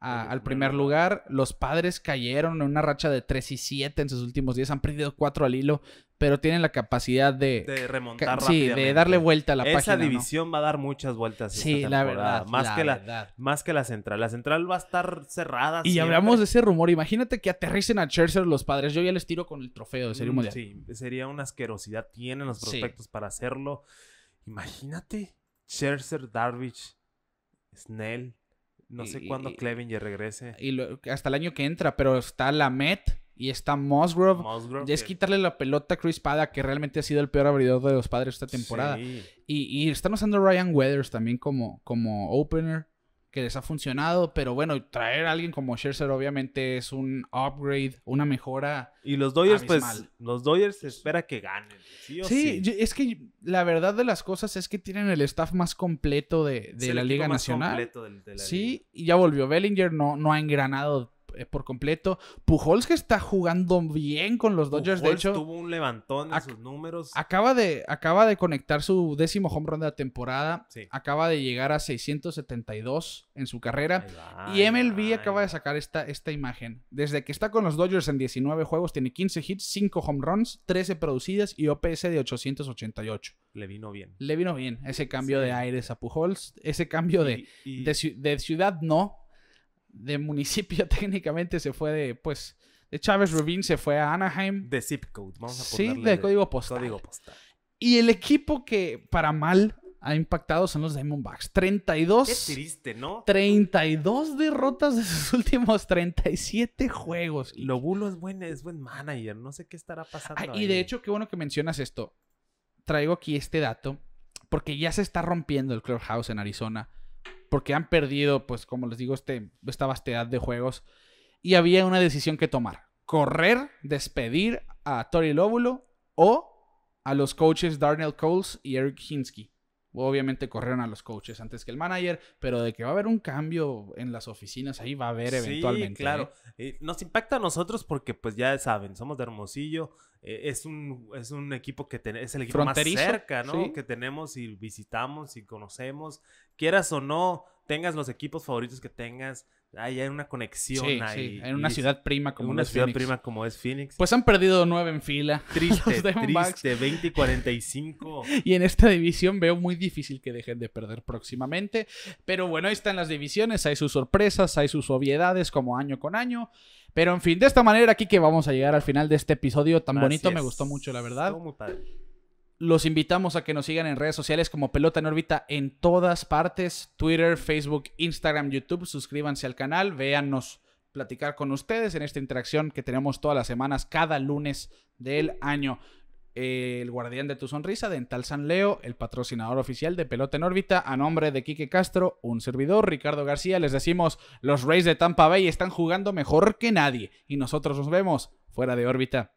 al primer lugar. Los padres cayeron en una racha de 3 y 7 en sus últimos días. Han perdido 4 al hilo, pero tienen la capacidad de... De remontar Sí, de darle vuelta a la página. Esa división va a dar muchas vueltas. Sí, la verdad. Más, que La, más que la central. La central va a estar cerrada. Y hablamos de ese rumor. Imagínate que aterricen a Scherzer los padres. Yo ya les tiro con el trofeo de Serie mm, Sí, sería una asquerosidad. Tienen los prospectos para hacerlo. Imagínate Scherzer, Darvish, Snell. No sé cuándo ya regrese. Y hasta el año que entra, pero está la Met y está Musgrove. es quitarle la pelota a Chris Pada, que realmente ha sido el peor abridor de los padres esta temporada. Y, y, están usando Ryan Weathers también como, como opener que les ha funcionado, pero bueno, traer a alguien como Scherzer obviamente es un upgrade, una mejora. Y los Dodgers, pues, los Dodgers se espera que ganen. Sí, es que la verdad de las cosas es que tienen el staff más completo de, de la Liga Nacional. sí, y ya volvió Bellinger, no, no ha engranado eh, por completo. Pujols que está jugando bien con los Dodgers, de hecho. tuvo un levantón en sus números. Acaba de, acaba de conectar su décimo home run de la temporada. Acaba de llegar a 672 en su carrera. y MLB acaba de sacar esta, esta imagen. Desde que está con los Dodgers en 19 juegos, tiene 15 hits, 5 home runs, 13 producidas y OPS de 888. Le vino bien. Le vino bien ese cambio de aires a Pujols, ese cambio de, de ciudad no, de municipio técnicamente se fue de, pues, de Chávez Rubín se fue a Anaheim. De zip code, vamos a ponerle. Sí, de, código postal. Y el equipo que para mal ha impactado son los Diamondbacks. 32. Qué triste, ¿no? 32 derrotas de sus últimos 37 juegos. lo es es buen manager, no sé qué estará pasando. y de hecho, qué bueno que mencionas esto. Traigo aquí este dato porque ya se está rompiendo el clubhouse en Arizona porque han perdido, pues como les digo, este, esta vastedad de juegos. Y había una decisión que tomar. Correr, despedir a Tori Lóbulo o a los coaches Darnell Coles y Eric Hinsky. Obviamente corrieron a los coaches antes que el manager, pero de que va a haber un cambio en las oficinas, ahí va a haber eventualmente. ¿eh? claro. Eh, nos impacta a nosotros porque, pues ya saben, somos de Hermosillo, e, es, un, un equipo que es el equipo más cerca, ¿no? Que tenemos y visitamos y conocemos. Quieras o no, tengas los equipos favoritos que tengas, hay una conexión ahí. En una ciudad prima como una ciudad Phoenix. prima como es Phoenix. Pues han perdido nueve en fila. Triste, de 20 y 45. y en esta división veo muy difícil que dejen de perder próximamente. Pero bueno, ahí están las divisiones, hay sus sorpresas, hay sus obviedades como año con año. Pero en fin, de esta manera, aquí que vamos a llegar al final de este episodio tan bonito. Me gustó mucho, la verdad. Los invitamos a que nos sigan en redes sociales como Pelota en órbita en todas partes, Twitter, Facebook, Instagram, YouTube. Suscríbanse al canal, véannos platicar con ustedes en esta interacción que tenemos todas las semanas, cada lunes del año. El Guardián de tu Sonrisa, Dental San Leo, el patrocinador oficial de Pelota en órbita, a nombre de Quique Castro, un servidor, Ricardo García, les decimos, los Rays de Tampa Bay están jugando mejor que nadie y nosotros nos vemos fuera de órbita.